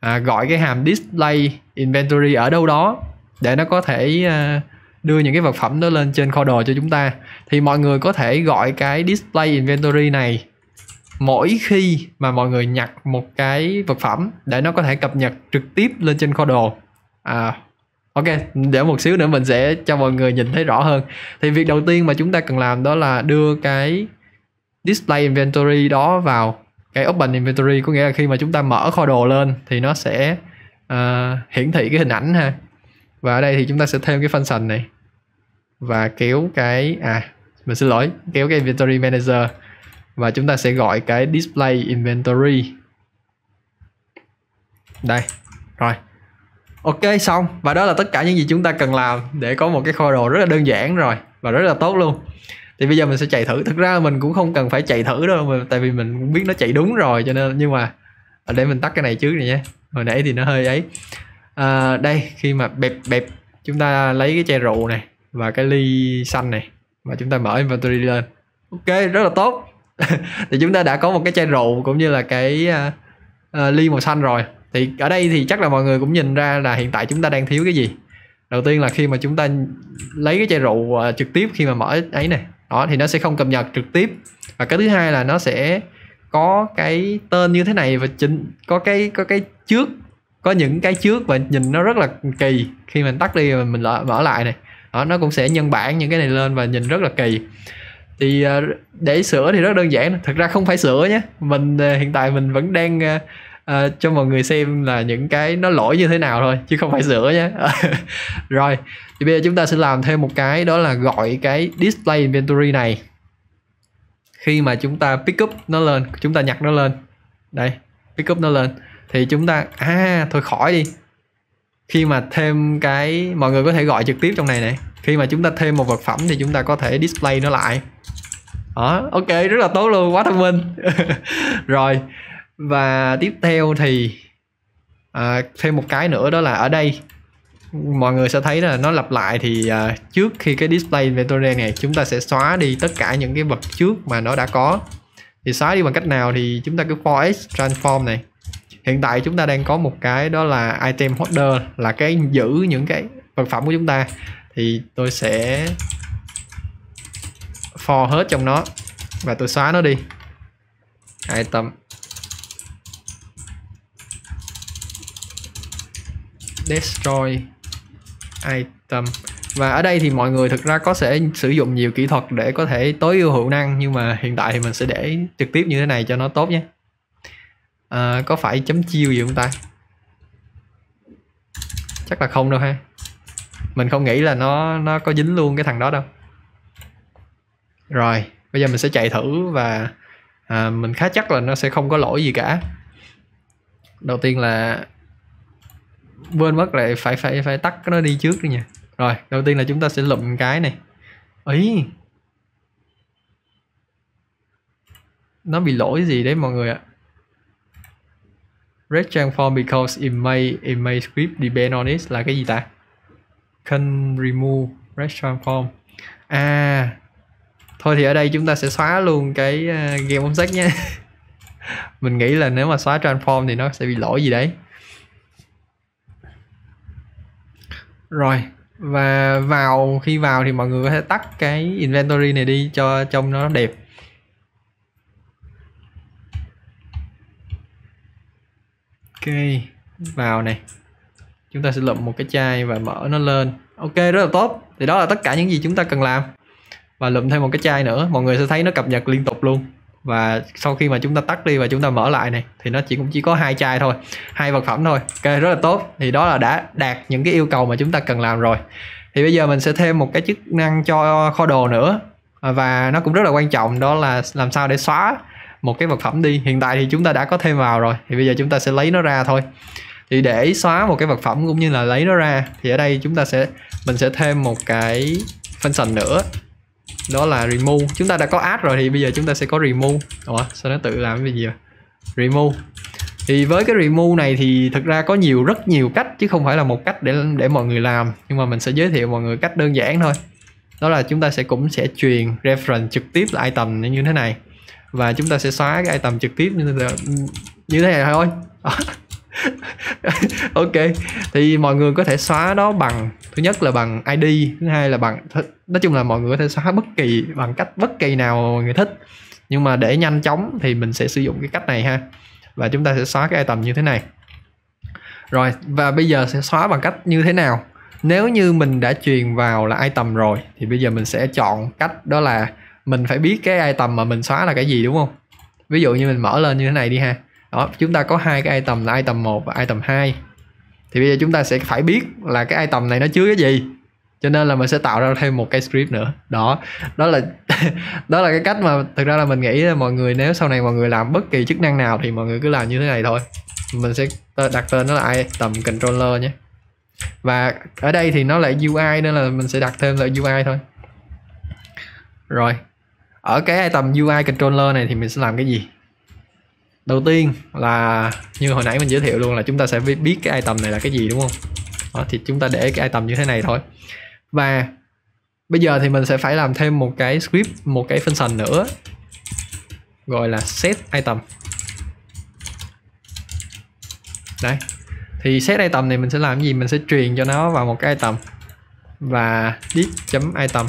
à, gọi cái hàm display inventory ở đâu đó để nó có thể à, đưa những cái vật phẩm đó lên trên kho đồ cho chúng ta thì mọi người có thể gọi cái display inventory này mỗi khi mà mọi người nhặt một cái vật phẩm để nó có thể cập nhật trực tiếp lên trên kho đồ à, ok để một xíu nữa mình sẽ cho mọi người nhìn thấy rõ hơn thì việc đầu tiên mà chúng ta cần làm đó là đưa cái display inventory đó vào cái open inventory có nghĩa là khi mà chúng ta mở kho đồ lên thì nó sẽ uh, hiển thị cái hình ảnh ha và ở đây thì chúng ta sẽ thêm cái function này và kéo cái à mình xin lỗi kéo cái inventory manager và chúng ta sẽ gọi cái display inventory đây rồi ok xong và đó là tất cả những gì chúng ta cần làm để có một cái kho đồ rất là đơn giản rồi và rất là tốt luôn thì bây giờ mình sẽ chạy thử thực ra mình cũng không cần phải chạy thử đâu mà tại vì mình cũng biết nó chạy đúng rồi cho nên nhưng mà à, để mình tắt cái này trước này nhé hồi nãy thì nó hơi ấy à, đây khi mà bẹp bẹp chúng ta lấy cái chai rượu này và cái ly xanh này và chúng ta mở inventory lên ok rất là tốt [LAUGHS] thì chúng ta đã có một cái chai rượu cũng như là cái uh, uh, ly màu xanh rồi thì ở đây thì chắc là mọi người cũng nhìn ra là hiện tại chúng ta đang thiếu cái gì đầu tiên là khi mà chúng ta lấy cái chai rượu uh, trực tiếp khi mà mở ấy này đó thì nó sẽ không cập nhật trực tiếp và cái thứ hai là nó sẽ có cái tên như thế này và chính có cái có cái trước có những cái trước và nhìn nó rất là kỳ khi mình tắt đi mình mình lỡ, mở lại này đó, nó cũng sẽ nhân bản những cái này lên và nhìn rất là kỳ thì à, để sửa thì rất đơn giản thật ra không phải sửa nhé mình à, hiện tại mình vẫn đang uh, cho mọi người xem là những cái nó lỗi như thế nào thôi chứ không phải sửa nhé [LAUGHS] rồi thì bây giờ chúng ta sẽ làm thêm một cái đó là gọi cái display inventory này khi mà chúng ta pick up nó lên chúng ta nhặt nó lên đây pick up nó lên thì chúng ta à thôi khỏi đi khi mà thêm cái mọi người có thể gọi trực tiếp trong này này khi mà chúng ta thêm một vật phẩm thì chúng ta có thể display nó lại đó ok rất là tốt luôn quá thông minh [LAUGHS] rồi và tiếp theo thì à, thêm một cái nữa đó là ở đây mọi người sẽ thấy là nó lặp lại thì à, trước khi cái display inventory này chúng ta sẽ xóa đi tất cả những cái vật trước mà nó đã có thì xóa đi bằng cách nào thì chúng ta cứ for x transform này hiện tại chúng ta đang có một cái đó là item holder là cái giữ những cái vật phẩm của chúng ta thì tôi sẽ for hết trong nó và tôi xóa nó đi item destroy item và ở đây thì mọi người thực ra có sẽ sử dụng nhiều kỹ thuật để có thể tối ưu hữu năng nhưng mà hiện tại thì mình sẽ để trực tiếp như thế này cho nó tốt nhé à, có phải chấm chiêu gì không ta chắc là không đâu ha mình không nghĩ là nó nó có dính luôn cái thằng đó đâu rồi bây giờ mình sẽ chạy thử và à, mình khá chắc là nó sẽ không có lỗi gì cả đầu tiên là quên mất lại phải phải phải tắt nó đi trước đi nha rồi đầu tiên là chúng ta sẽ lụm cái này ý nó bị lỗi gì đấy mọi người ạ Red transform because it may it may script depend on it là cái gì ta? Can remove red transform. À thôi thì ở đây chúng ta sẽ xóa luôn cái uh, game bóng sách nhé. [LAUGHS] Mình nghĩ là nếu mà xóa transform thì nó sẽ bị lỗi gì đấy. Rồi, và vào khi vào thì mọi người có thể tắt cái inventory này đi cho trông nó đẹp vào này chúng ta sẽ lượm một cái chai và mở nó lên ok rất là tốt thì đó là tất cả những gì chúng ta cần làm và lượm thêm một cái chai nữa mọi người sẽ thấy nó cập nhật liên tục luôn và sau khi mà chúng ta tắt đi và chúng ta mở lại này thì nó chỉ cũng chỉ có hai chai thôi hai vật phẩm thôi ok rất là tốt thì đó là đã đạt những cái yêu cầu mà chúng ta cần làm rồi thì bây giờ mình sẽ thêm một cái chức năng cho kho đồ nữa và nó cũng rất là quan trọng đó là làm sao để xóa một cái vật phẩm đi hiện tại thì chúng ta đã có thêm vào rồi thì bây giờ chúng ta sẽ lấy nó ra thôi thì để xóa một cái vật phẩm cũng như là lấy nó ra thì ở đây chúng ta sẽ mình sẽ thêm một cái function nữa đó là remove chúng ta đã có add rồi thì bây giờ chúng ta sẽ có remove Ủa, sao nó tự làm cái gì vậy remove thì với cái remove này thì thực ra có nhiều rất nhiều cách chứ không phải là một cách để để mọi người làm nhưng mà mình sẽ giới thiệu mọi người cách đơn giản thôi đó là chúng ta sẽ cũng sẽ truyền reference trực tiếp là item như thế này và chúng ta sẽ xóa cái item trực tiếp như thế như thế này thôi [LAUGHS] ok thì mọi người có thể xóa đó bằng thứ nhất là bằng id thứ hai là bằng nói chung là mọi người có thể xóa bất kỳ bằng cách bất kỳ nào mọi người thích nhưng mà để nhanh chóng thì mình sẽ sử dụng cái cách này ha và chúng ta sẽ xóa cái item như thế này rồi và bây giờ sẽ xóa bằng cách như thế nào nếu như mình đã truyền vào là item rồi thì bây giờ mình sẽ chọn cách đó là mình phải biết cái item mà mình xóa là cái gì đúng không ví dụ như mình mở lên như thế này đi ha đó chúng ta có hai cái item là item 1 và item 2 thì bây giờ chúng ta sẽ phải biết là cái item này nó chứa cái gì cho nên là mình sẽ tạo ra thêm một cái script nữa đó đó là [LAUGHS] đó là cái cách mà thực ra là mình nghĩ là mọi người nếu sau này mọi người làm bất kỳ chức năng nào thì mọi người cứ làm như thế này thôi mình sẽ đặt tên nó là item controller nhé và ở đây thì nó lại UI nên là mình sẽ đặt thêm là UI thôi rồi ở cái item UI controller này thì mình sẽ làm cái gì đầu tiên là như hồi nãy mình giới thiệu luôn là chúng ta sẽ biết cái item này là cái gì đúng không đó, thì chúng ta để cái item như thế này thôi và bây giờ thì mình sẽ phải làm thêm một cái script một cái function nữa gọi là set item đấy thì set item này mình sẽ làm gì mình sẽ truyền cho nó vào một cái item và div.item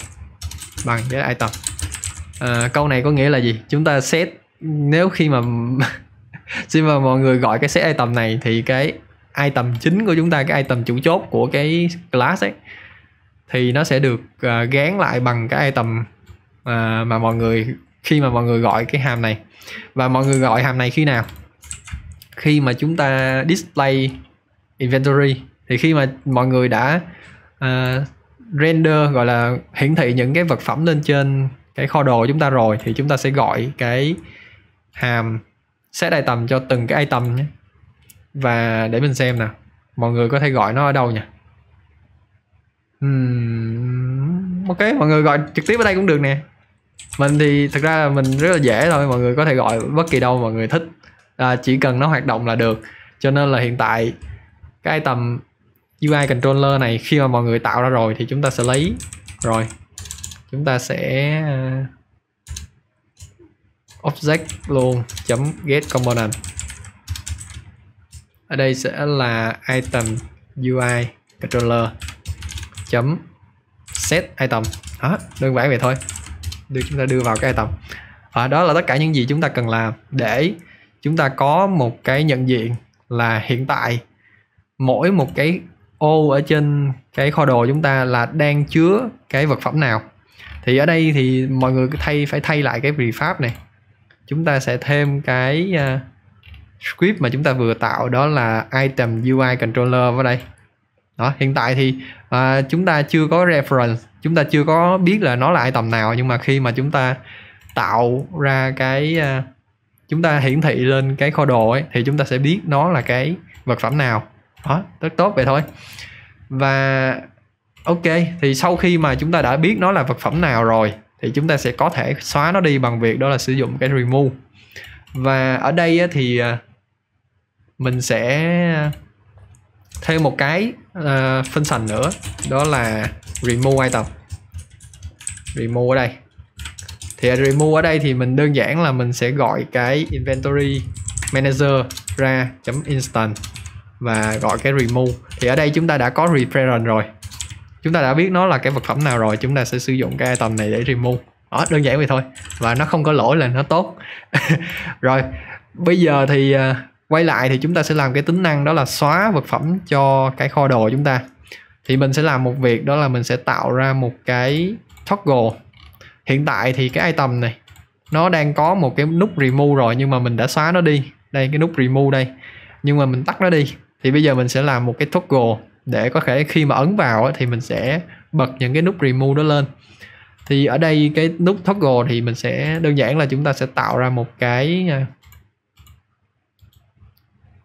bằng cái item À, câu này có nghĩa là gì chúng ta xét nếu khi mà khi [LAUGHS] mà mọi người gọi cái set item này thì cái item chính của chúng ta cái item chủ chốt của cái class ấy thì nó sẽ được uh, gán lại bằng cái item uh, mà mọi người khi mà mọi người gọi cái hàm này và mọi người gọi hàm này khi nào khi mà chúng ta display inventory thì khi mà mọi người đã uh, render gọi là hiển thị những cái vật phẩm lên trên cái kho đồ của chúng ta rồi thì chúng ta sẽ gọi cái hàm um, set item cho từng cái item nhé và để mình xem nè mọi người có thể gọi nó ở đâu nhỉ uhm, ok mọi người gọi trực tiếp ở đây cũng được nè mình thì thực ra là mình rất là dễ thôi mọi người có thể gọi bất kỳ đâu mọi người thích à, chỉ cần nó hoạt động là được cho nên là hiện tại cái item UI controller này khi mà mọi người tạo ra rồi thì chúng ta sẽ lấy rồi chúng ta sẽ ờ, object luôn chấm get component ở đây sẽ là item UI controller chấm set item đó đơn giản vậy thôi được chúng ta đưa vào cái item à, đó là tất cả những gì chúng ta cần làm để chúng ta có một cái nhận diện là hiện tại mỗi một cái ô ở trên cái kho đồ chúng ta là đang chứa cái vật phẩm nào thì ở đây thì mọi người thay phải thay lại cái prefab này chúng ta sẽ thêm cái uh, script mà chúng ta vừa tạo đó là item UI controller vào đây đó hiện tại thì uh, chúng ta chưa có reference chúng ta chưa có biết là nó là item nào nhưng mà khi mà chúng ta tạo ra cái uh, chúng ta hiển thị lên cái kho đồ ấy thì chúng ta sẽ biết nó là cái vật phẩm nào đó rất tốt vậy thôi và ok thì sau khi mà chúng ta đã biết nó là vật phẩm nào rồi thì chúng ta sẽ có thể xóa nó đi bằng việc đó là sử dụng cái remove và ở đây thì à, mình sẽ thêm một cái function à, nữa đó là remove item remove ở đây thì remove ở đây thì mình đơn giản là mình sẽ gọi cái inventory manager ra chấm instant và gọi cái remove thì ở đây chúng ta đã có reference rồi chúng ta đã biết nó là cái vật phẩm nào rồi chúng ta sẽ sử dụng cái item này để remove đó đơn giản vậy thôi và nó không có lỗi là nó tốt [LAUGHS] rồi bây giờ thì à, quay lại thì chúng ta sẽ làm cái tính năng đó là xóa vật phẩm cho cái kho đồ chúng ta thì mình sẽ làm một việc đó là mình sẽ tạo ra một cái toggle hiện tại thì cái item này nó đang có một cái nút remove rồi nhưng mà mình đã xóa nó đi đây cái nút remove đây nhưng mà mình tắt nó đi thì bây giờ mình sẽ làm một cái toggle để có thể khi mà ấn vào thì mình sẽ bật những cái nút remove đó lên thì ở đây cái nút toggle thì mình sẽ đơn giản là chúng ta sẽ tạo ra một cái à,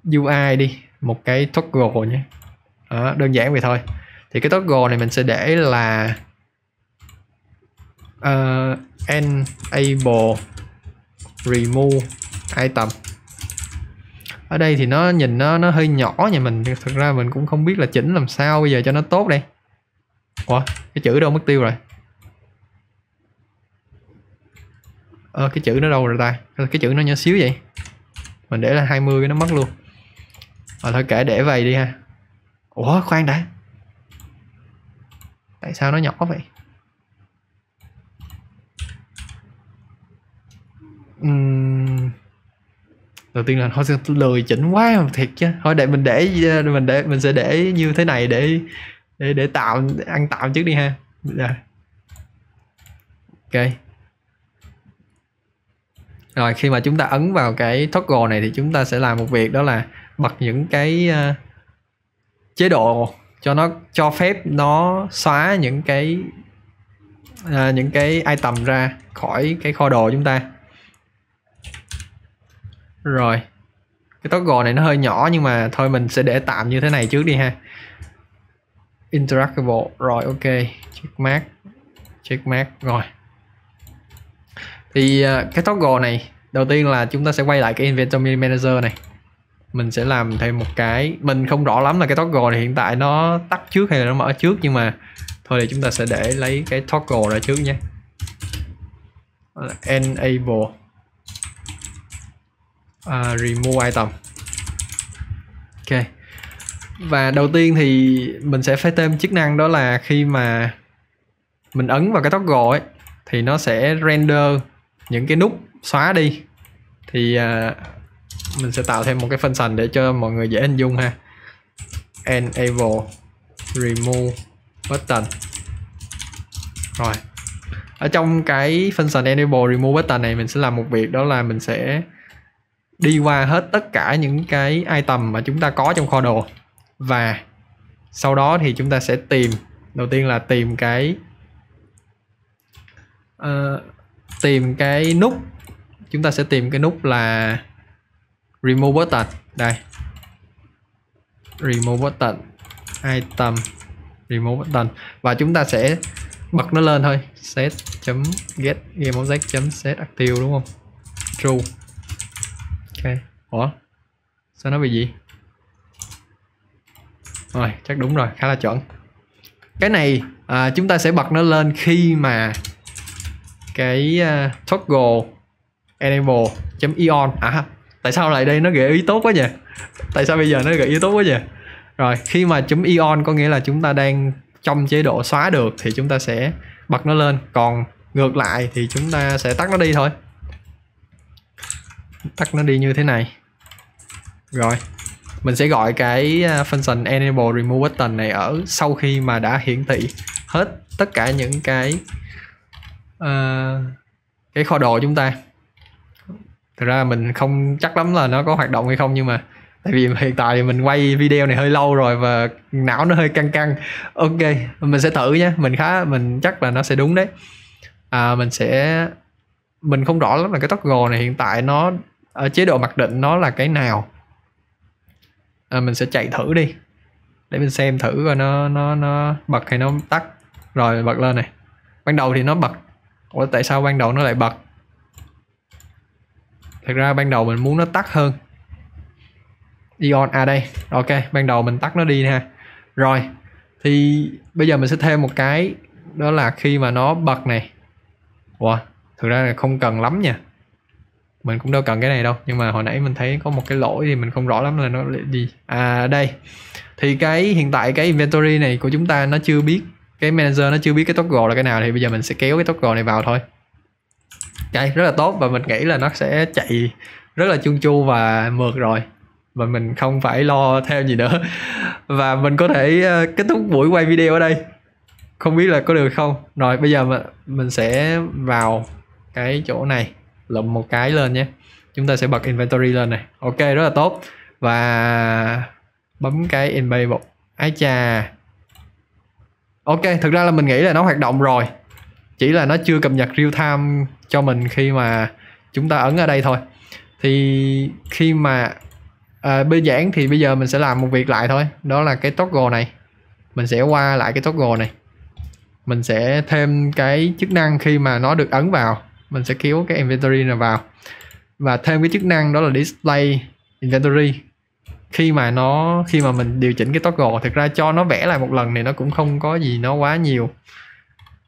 UI đi một cái toggle nhé đó, đơn giản vậy thôi thì cái toggle này mình sẽ để là uh, enable remove item ở đây thì nó nhìn nó nó hơi nhỏ nhà mình thực ra mình cũng không biết là chỉnh làm sao bây giờ cho nó tốt đây Ủa cái chữ đâu mất tiêu rồi ờ, cái chữ nó đâu rồi ta cái chữ nó nhỏ xíu vậy mình để là 20 cái nó mất luôn mà thôi kể để vậy đi ha ủa khoan đã tại sao nó nhỏ vậy ừ, đầu tiên là thôi lười chỉnh quá mà, thiệt chứ thôi để mình để mình để mình sẽ để như thế này để để để tạo ăn tạm trước đi ha rồi ok rồi khi mà chúng ta ấn vào cái toggle này thì chúng ta sẽ làm một việc đó là bật những cái uh, chế độ cho nó cho phép nó xóa những cái uh, những cái item ra khỏi cái kho đồ chúng ta rồi cái toggle này nó hơi nhỏ nhưng mà thôi mình sẽ để tạm như thế này trước đi ha interactable rồi ok check mark check mark rồi thì à, cái toggle này đầu tiên là chúng ta sẽ quay lại cái inventory manager này mình sẽ làm thêm một cái mình không rõ lắm là cái toggle này hiện tại nó tắt trước hay là nó mở trước nhưng mà thôi thì chúng ta sẽ để lấy cái toggle ra trước nhé enable uh, remove item ok và đầu tiên thì mình sẽ phải thêm chức năng đó là khi mà mình ấn vào cái toggle ấy thì nó sẽ render những cái nút xóa đi thì uh, mình sẽ tạo thêm một cái function để cho mọi người dễ hình dung ha enable remove button rồi ở trong cái function enable remove button này mình sẽ làm một việc đó là mình sẽ đi qua hết tất cả những cái item mà chúng ta có trong kho đồ và sau đó thì chúng ta sẽ tìm đầu tiên là tìm cái uh, tìm cái nút chúng ta sẽ tìm cái nút là remove button đây remove button item remove button và chúng ta sẽ bật nó lên thôi set chấm get game object chấm set active đúng không true ok ủa sao nó bị gì rồi chắc đúng rồi khá là chuẩn cái này à, chúng ta sẽ bật nó lên khi mà cái uh, toggle enable ion à tại sao lại đây nó gợi ý tốt quá nhỉ tại sao bây giờ nó gợi ý tốt quá nhỉ rồi khi mà chấm ion có nghĩa là chúng ta đang trong chế độ xóa được thì chúng ta sẽ bật nó lên còn ngược lại thì chúng ta sẽ tắt nó đi thôi tắt nó đi như thế này rồi mình sẽ gọi cái à, function enable remove button này ở sau khi mà đã hiển thị hết tất cả những cái uh, cái kho đồ chúng ta thực ra mình không chắc lắm là nó có hoạt động hay không nhưng mà tại vì [LAUGHS] hiện tại thì mình quay video này hơi lâu rồi và não nó hơi căng căng ok mình sẽ thử nhé mình khá mình chắc là nó sẽ đúng đấy à, mình sẽ mình không rõ lắm là cái toggle này hiện tại nó ở ờ, chế độ mặc định nó là cái nào à, mình sẽ chạy thử đi để mình xem thử coi nó nó nó bật hay nó tắt rồi bật lên này ban đầu thì nó bật Ủa tại sao ban đầu nó lại bật thật ra ban đầu mình muốn nó tắt hơn ion à đây ok ban đầu mình tắt nó đi ha rồi thì bây giờ mình sẽ thêm một cái đó là khi mà nó bật này wow thực ra là không cần lắm nha mình cũng đâu cần cái này đâu nhưng mà hồi nãy mình thấy có một cái lỗi thì mình không rõ lắm là nó là gì à đây thì cái hiện tại cái inventory này của chúng ta nó chưa biết cái manager nó chưa biết cái toggle là cái nào thì bây giờ mình sẽ kéo cái toggle này vào thôi đây rất là tốt và mình nghĩ là nó sẽ chạy rất là chung chu và mượt rồi và mình không phải lo theo gì nữa [LAUGHS] và mình có thể ờ, kết thúc buổi quay video ở đây không biết là có được không rồi bây giờ mình sẽ vào cái chỗ này lụm một cái lên nhé chúng ta sẽ bật inventory lên này ok rất là tốt và bấm cái enable ái chà ok thực ra là mình nghĩ là nó hoạt động rồi chỉ là nó chưa cập nhật real time cho mình khi mà chúng ta ấn ở đây thôi thì khi mà à, giản thì bây giờ mình sẽ làm một việc lại thôi đó là cái toggle này mình sẽ qua lại cái toggle này mình sẽ thêm cái chức năng khi mà nó được ấn vào mình sẽ kéo cái inventory này vào và thêm cái chức năng đó là display inventory khi mà nó khi mà mình điều chỉnh cái toggle thực ra cho nó vẽ lại một lần thì nó cũng không có gì nó quá nhiều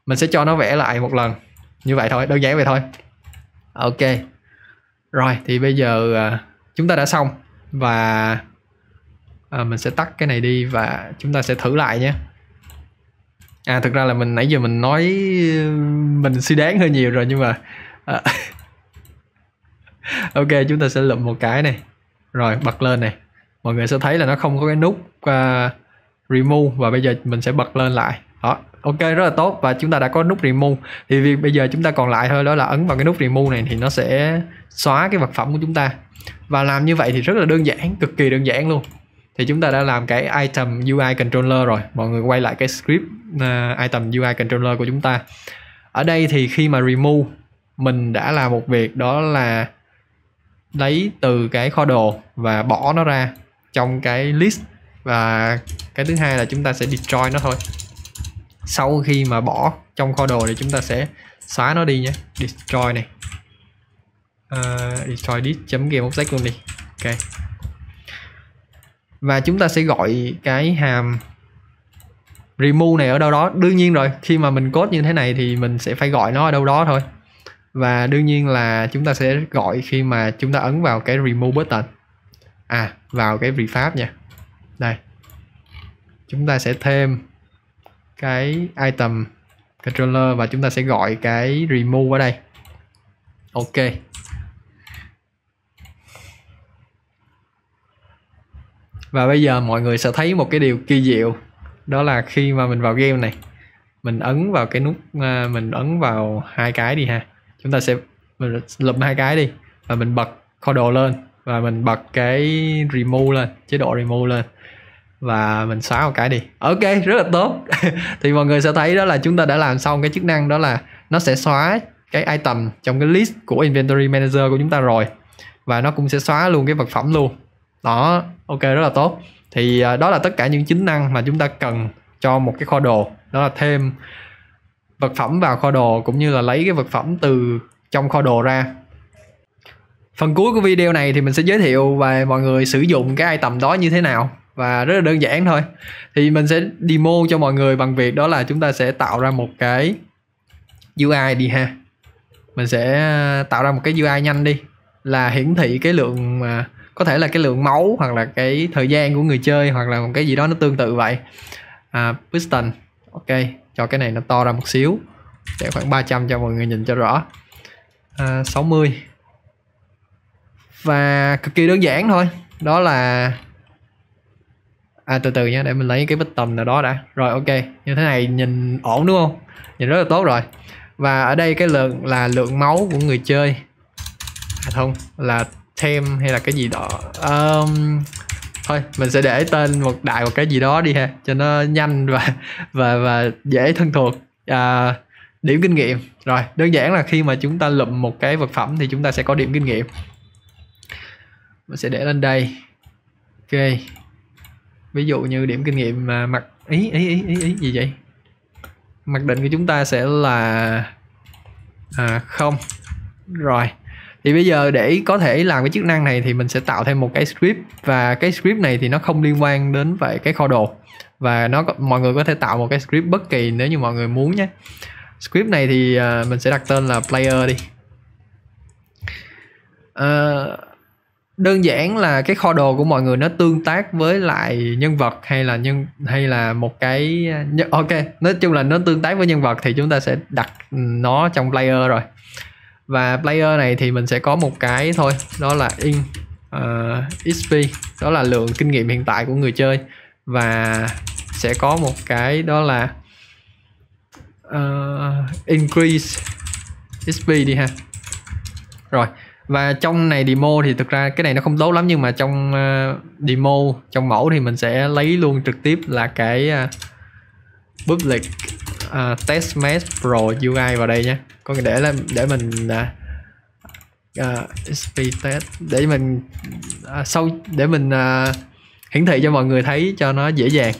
mình sẽ cho nó vẽ lại một lần như vậy thôi đơn giản vậy thôi ok rồi thì bây giờ à, chúng ta đã xong và à, mình sẽ tắt cái này đi và chúng ta sẽ thử lại nhé à thực ra là mình nãy giờ mình nói mình suy đoán hơi nhiều rồi nhưng mà à, [LAUGHS] ok chúng ta sẽ lượm một cái này rồi bật lên này mọi người sẽ thấy là nó không có cái nút uh, remove và bây giờ mình sẽ bật lên lại đó ok rất là tốt và chúng ta đã có nút remove thì việc bây giờ chúng ta còn lại thôi đó là ấn vào cái nút remove này thì nó sẽ xóa cái vật phẩm của chúng ta và làm như vậy thì rất là đơn giản cực kỳ đơn giản luôn thì chúng ta đã làm cái item UI controller rồi mọi người quay lại cái script uh, item UI controller của chúng ta ở đây thì khi mà remove mình đã làm một việc đó là lấy từ cái kho đồ và bỏ nó ra trong cái list và cái thứ hai là chúng ta sẽ destroy nó thôi sau khi mà bỏ trong kho đồ thì chúng ta sẽ xóa nó đi nhé destroy này uh, destroy this chấm game object luôn đi ok và chúng ta sẽ gọi cái hàm remove này ở đâu đó đương nhiên rồi khi mà mình code như thế này thì mình sẽ phải gọi nó ở đâu đó thôi và đương nhiên là chúng ta sẽ gọi khi mà chúng ta ấn vào cái remove button à vào cái refab nha đây chúng ta sẽ thêm cái item controller và chúng ta sẽ gọi cái remove ở đây ok và bây giờ mọi người sẽ thấy một cái điều kỳ diệu đó là khi mà mình vào game này mình ấn vào cái nút à, mình ấn vào hai cái đi ha chúng ta sẽ mình lụm hai cái đi và mình bật kho đồ lên và mình bật cái remove lên chế độ remove lên và mình xóa một cái đi ok rất là tốt [LAUGHS] thì mọi người sẽ thấy đó là chúng ta đã làm xong cái chức năng đó là nó sẽ xóa cái item trong cái list của inventory manager của chúng ta rồi và nó cũng sẽ xóa luôn cái vật phẩm luôn đó ok rất là tốt thì à, đó là tất cả những tính năng mà chúng ta cần cho một cái kho đồ đó là thêm vật phẩm vào kho đồ cũng như là lấy cái vật phẩm từ trong kho đồ ra phần cuối của video này thì mình sẽ giới thiệu về mọi người sử dụng cái item đó như thế nào và rất là đơn giản thôi thì mình sẽ demo cho mọi người bằng việc đó là chúng ta sẽ tạo ra một cái UI đi ha mình sẽ à, tạo ra một cái UI nhanh đi là hiển thị cái lượng có thể là cái lượng máu hoặc là cái thời gian của người chơi hoặc là một cái gì đó nó tương tự vậy à, piston ok cho cái này nó to ra một xíu để khoảng 300 cho mọi người nhìn cho rõ à, 60 và cực kỳ đơn giản thôi đó là à từ từ nhé để mình lấy cái bích tầm nào đó đã rồi ok như thế này nhìn ổn đúng không nhìn rất là tốt rồi và ở đây cái lượng là lượng máu của người chơi à không là thêm hay là cái gì đó um, thôi mình sẽ để tên một đại một cái gì đó đi ha cho nó nhanh và và và dễ thân thuộc à, điểm kinh nghiệm rồi đơn giản là khi mà chúng ta lụm một cái vật phẩm thì chúng ta sẽ có điểm kinh nghiệm mình sẽ để lên đây ok ví dụ như điểm kinh nghiệm mà mặc ý ý ý ý, ý gì vậy mặc định của chúng ta sẽ là à, không rồi thì bây giờ để có thể làm cái chức năng này thì mình sẽ tạo thêm một cái script và cái script này thì nó không liên quan đến về cái kho đồ và nó mọi người có thể tạo một cái script bất kỳ nếu như mọi người muốn nhé script này thì uh, mình sẽ đặt tên là player đi uh, đơn giản là cái kho đồ của mọi người nó tương tác với lại nhân vật hay là nhân hay là một cái à, ok nói chung là nó tương tác với nhân vật thì chúng ta sẽ đặt nó trong player rồi và player này thì mình sẽ có một cái thôi đó là in uh, ờ, xp đó là lượng kinh nghiệm hiện tại của người chơi và sẽ có một cái đó là uh, increase xp đi ha rồi và trong này demo thì thực ra cái này nó không tốt lắm nhưng mà trong uh, demo trong mẫu thì mình sẽ lấy luôn trực tiếp là cái uh, public uh, test mesh pro UI vào đây nhé con để là để mình uh, uh, SP test để mình uh, sau để mình uh, hiển thị cho mọi người thấy cho nó dễ dàng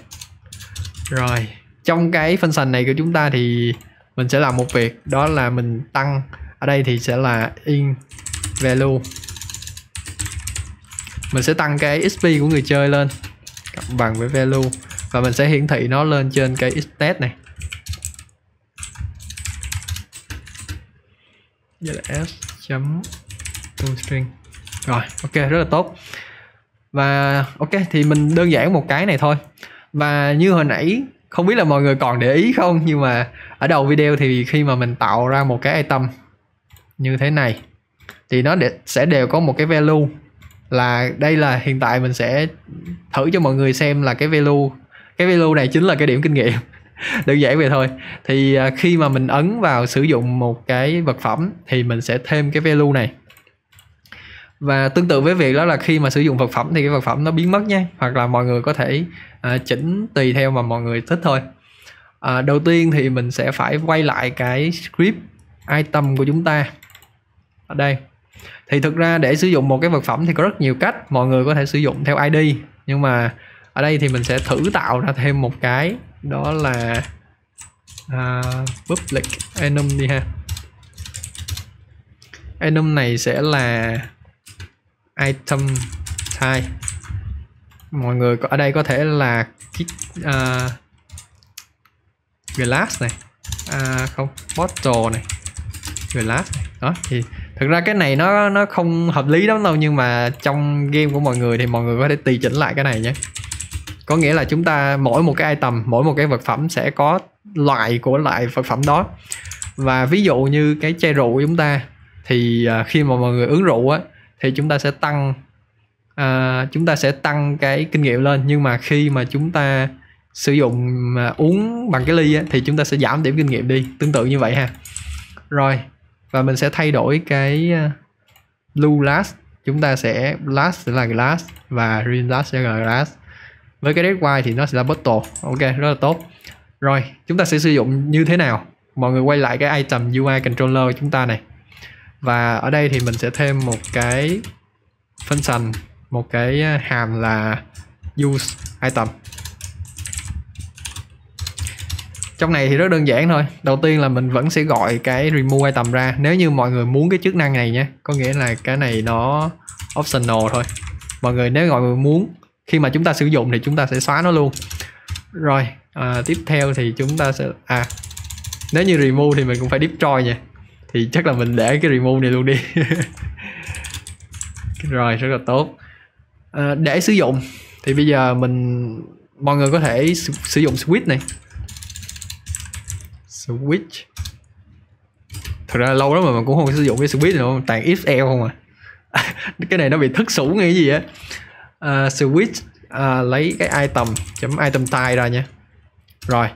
rồi trong cái function này của chúng ta thì mình sẽ làm một việc đó là mình tăng ở đây thì sẽ là in value mình sẽ tăng cái xp của người chơi lên bằng với value và mình sẽ hiển thị nó lên trên cái test này với là s chấm toString rồi ok rất là tốt và ok thì mình đơn giản một cái này thôi và như hồi nãy không biết là mọi người còn để ý không nhưng mà ở đầu video thì khi mà mình tạo ra một cái item như thế này thì nó để, sẽ đều có một cái value là đây là hiện tại mình sẽ thử cho mọi người xem là cái value cái value này chính là cái điểm kinh nghiệm [LAUGHS] đơn giản vậy thôi thì à, khi mà mình ấn vào sử dụng một cái vật phẩm thì mình sẽ thêm cái value này và tương tự với việc đó là khi mà sử dụng vật phẩm thì cái vật phẩm nó biến mất nha hoặc là mọi người có thể à, chỉnh tùy theo mà mọi người thích thôi uh, đầu tiên thì mình sẽ phải quay lại cái script item của chúng ta ở đây thì thực ra để sử dụng một cái vật phẩm thì có rất nhiều cách mọi người có thể sử dụng theo id nhưng mà ở đây thì mình sẽ thử tạo ra thêm một cái đó là uh, public enum đi ha enum này sẽ là item type mọi người ở đây có thể là cái uh, à, glass này à, không bottle này glass này. đó thì thực ra cái này nó nó không hợp lý lắm đâu nhưng mà trong game của mọi người thì mọi người có thể tùy chỉnh lại cái này nhé có nghĩa là chúng ta mỗi một cái item mỗi một cái vật phẩm sẽ có loại của loại vật phẩm đó và ví dụ như cái chai rượu của chúng ta thì à, khi mà mọi người uống rượu á thì chúng ta sẽ tăng uh, chúng ta sẽ tăng cái kinh nghiệm lên nhưng mà khi mà chúng ta sử dụng mà uống bằng cái ly á, thì chúng ta sẽ giảm điểm kinh nghiệm đi tương tự như vậy ha rồi và mình sẽ thay đổi cái à, blue last chúng ta sẽ last sẽ là glass và green last sẽ là glass với cái dead thì nó sẽ là bottle ok rất là tốt rồi chúng ta sẽ sử dụng như thế nào mọi người quay lại cái item UI controller của chúng ta này và ở đây thì mình sẽ thêm một cái function một cái à, hàm là use item trong này thì rất đơn giản thôi đầu tiên là mình vẫn sẽ gọi cái remove item ra nếu như mọi người muốn cái chức năng này nhé có nghĩa là cái này nó optional thôi mọi người nếu mọi người muốn khi mà chúng ta sử dụng thì chúng ta sẽ xóa nó luôn rồi à, tiếp theo thì chúng ta sẽ à nếu như remove thì mình cũng phải destroy nha thì chắc là mình để cái remove này luôn đi [LAUGHS] rồi rất là tốt à, để sử dụng thì bây giờ mình mọi người có thể sử, dụng switch này switch thật ra lâu lắm mà mình cũng không sử dụng cái switch này đâu toàn xl không à [LAUGHS] cái này nó bị thất sủng hay gì á uh, switch uh, lấy cái item chấm item type ra nha rồi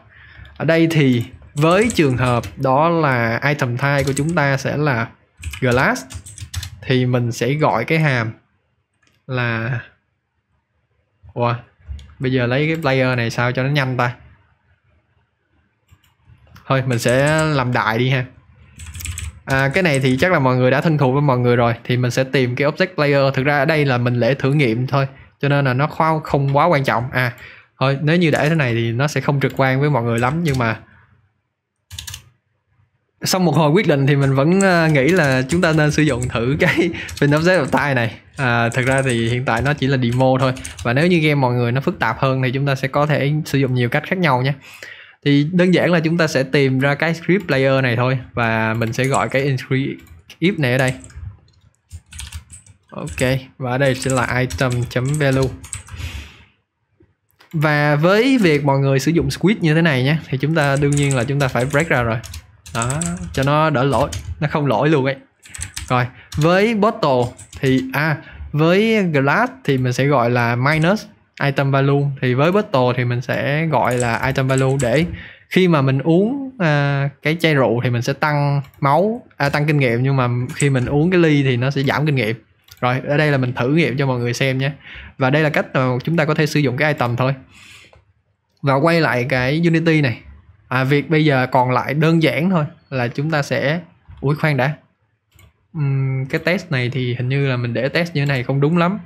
ở đây thì với trường hợp đó là item type của chúng ta sẽ là glass thì mình sẽ gọi cái hàm là Ủa, bây giờ lấy cái player này sao cho nó nhanh ta thôi mình sẽ làm đại đi ha À, cái này thì chắc là mọi người đã thân thuộc với mọi người rồi thì mình sẽ tìm cái object layer thực ra ở đây là mình lễ thử nghiệm thôi cho nên là nó không không quá quan trọng à thôi nếu như để thế này thì nó sẽ không trực quan với mọi người lắm nhưng mà xong một hồi quyết định thì mình vẫn à, nghĩ là chúng ta nên sử dụng thử [LAUGHS] cái pin object of time này à, thực ra thì hiện tại nó chỉ là demo thôi và nếu như game mọi người nó phức tạp hơn thì chúng ta sẽ có thể sử dụng nhiều cách khác nhau nhé thì đơn giản là chúng ta sẽ tìm ra cái script player này thôi và mình sẽ gọi cái script if này ở đây ok và ở đây sẽ là item value và với việc mọi người sử dụng squid như thế này nhé thì chúng ta đương nhiên là chúng ta phải break ra rồi đó cho nó đỡ lỗi nó không lỗi luôn ấy rồi với bottle thì à với glass thì mình sẽ gọi là minus item value thì với bottle thì mình sẽ gọi là item value để khi mà mình uống à, cái chai rượu thì mình sẽ tăng máu à, tăng kinh nghiệm nhưng mà khi mình uống cái ly thì nó sẽ giảm kinh nghiệm rồi ở đây là mình thử nghiệm cho mọi người xem nhé và đây là cách mà chúng ta có thể sử dụng cái item thôi và quay lại cái unity này à, việc bây giờ còn lại đơn giản thôi là chúng ta sẽ ui khoan đã uhm, cái test này thì hình như là mình để test như thế này không đúng lắm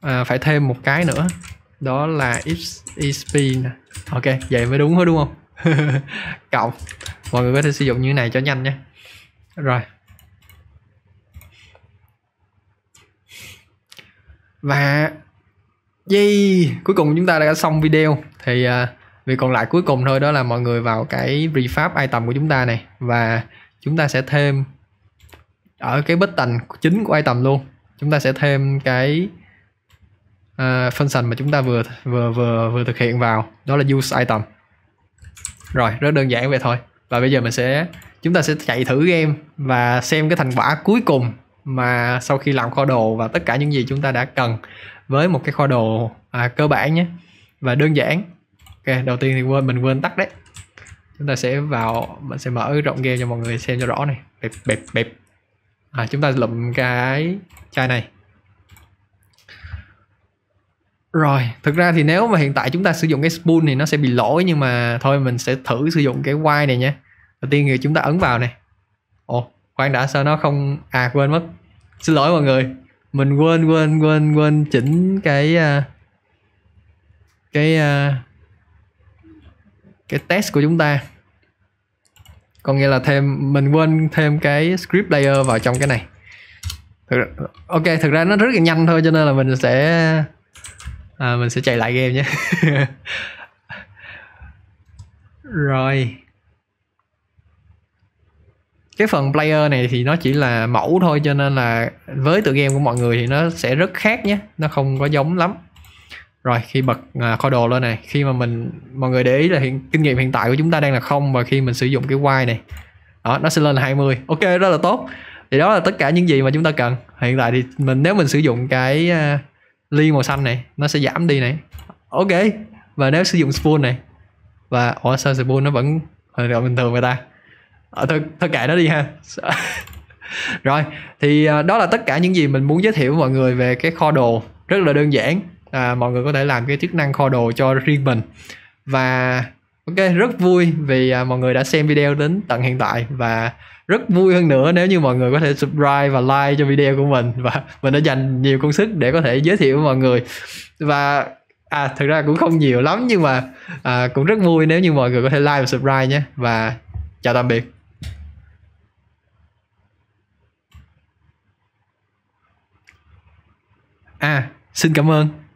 à, phải thêm một cái nữa đó là exp nè ok vậy mới đúng hết đúng không [LAUGHS] cộng mọi người có thể sử dụng như này cho nhanh nhé rồi và yay cuối cùng chúng ta đã xong video thì uh, việc còn lại cuối cùng thôi đó là mọi người vào cái refab item của chúng ta này và chúng ta sẽ thêm ở cái bích tành chính của item luôn chúng ta sẽ thêm cái uh, ờ, function mà chúng ta vừa vừa vừa vừa thực hiện vào đó là use item rồi rất đơn giản vậy thôi và bây giờ mình sẽ chúng ta sẽ chạy thử game và xem cái thành quả cuối cùng mà sau khi làm kho đồ và tất cả những gì chúng ta đã cần với một cái kho đồ à, cơ bản nhé và đơn giản ok đầu tiên thì quên mình quên tắt đấy chúng ta sẽ vào mình sẽ mở rộng game cho mọi người xem cho rõ này bẹp bẹp bẹp à, chúng ta lụm cái chai này rồi thực ra thì nếu mà hiện tại chúng ta sử dụng cái spoon thì nó sẽ bị lỗi nhưng mà thôi mình sẽ thử sử dụng cái Y này nhé đầu tiên thì chúng ta ấn vào này ồ khoan đã sao nó không à quên mất xin lỗi mọi người mình quên quên quên quên chỉnh cái à, cái à, cái test của chúng ta có nghĩa là thêm mình quên thêm cái script layer vào trong cái này thực ra, ok thực ra nó rất là nhanh thôi cho nên là mình sẽ à, mình sẽ chạy lại game nhé rồi cái phần player này thì nó chỉ là mẫu thôi cho nên là với tựa game của mọi người thì nó sẽ rất khác nhé nó không có giống lắm rồi khi bật à, kho đồ lên này khi mà mình mọi người để ý là hiện kinh nghiệm hiện tại của chúng ta đang là không và khi mình sử dụng cái y này đó nó sẽ lên là 20 ok rất là tốt thì đó là tất cả những gì mà chúng ta cần hiện tại thì mình nếu mình sử dụng cái uh, ly màu xanh này nó sẽ giảm đi này ok và nếu sử dụng spoon này và ủa sao spoon nó vẫn hình bình thường vậy ta à, thôi, thôi kệ nó đi ha [LAUGHS] rồi thì ờ, đó là tất cả những gì mình muốn giới thiệu với mọi người về cái kho đồ rất là đơn giản à, mọi người có thể làm cái chức năng kho đồ cho riêng mình và Ok, rất vui vì à, mọi người đã xem video đến tận hiện tại và rất vui hơn nữa nếu như mọi người có thể subscribe và like cho video của mình và [LAUGHS] mình đã dành nhiều công sức để có thể giới thiệu với mọi người và à thực ra cũng không nhiều lắm nhưng mà à, cũng rất vui nếu như mọi người có thể like và subscribe nhé và chào tạm biệt à xin cảm ơn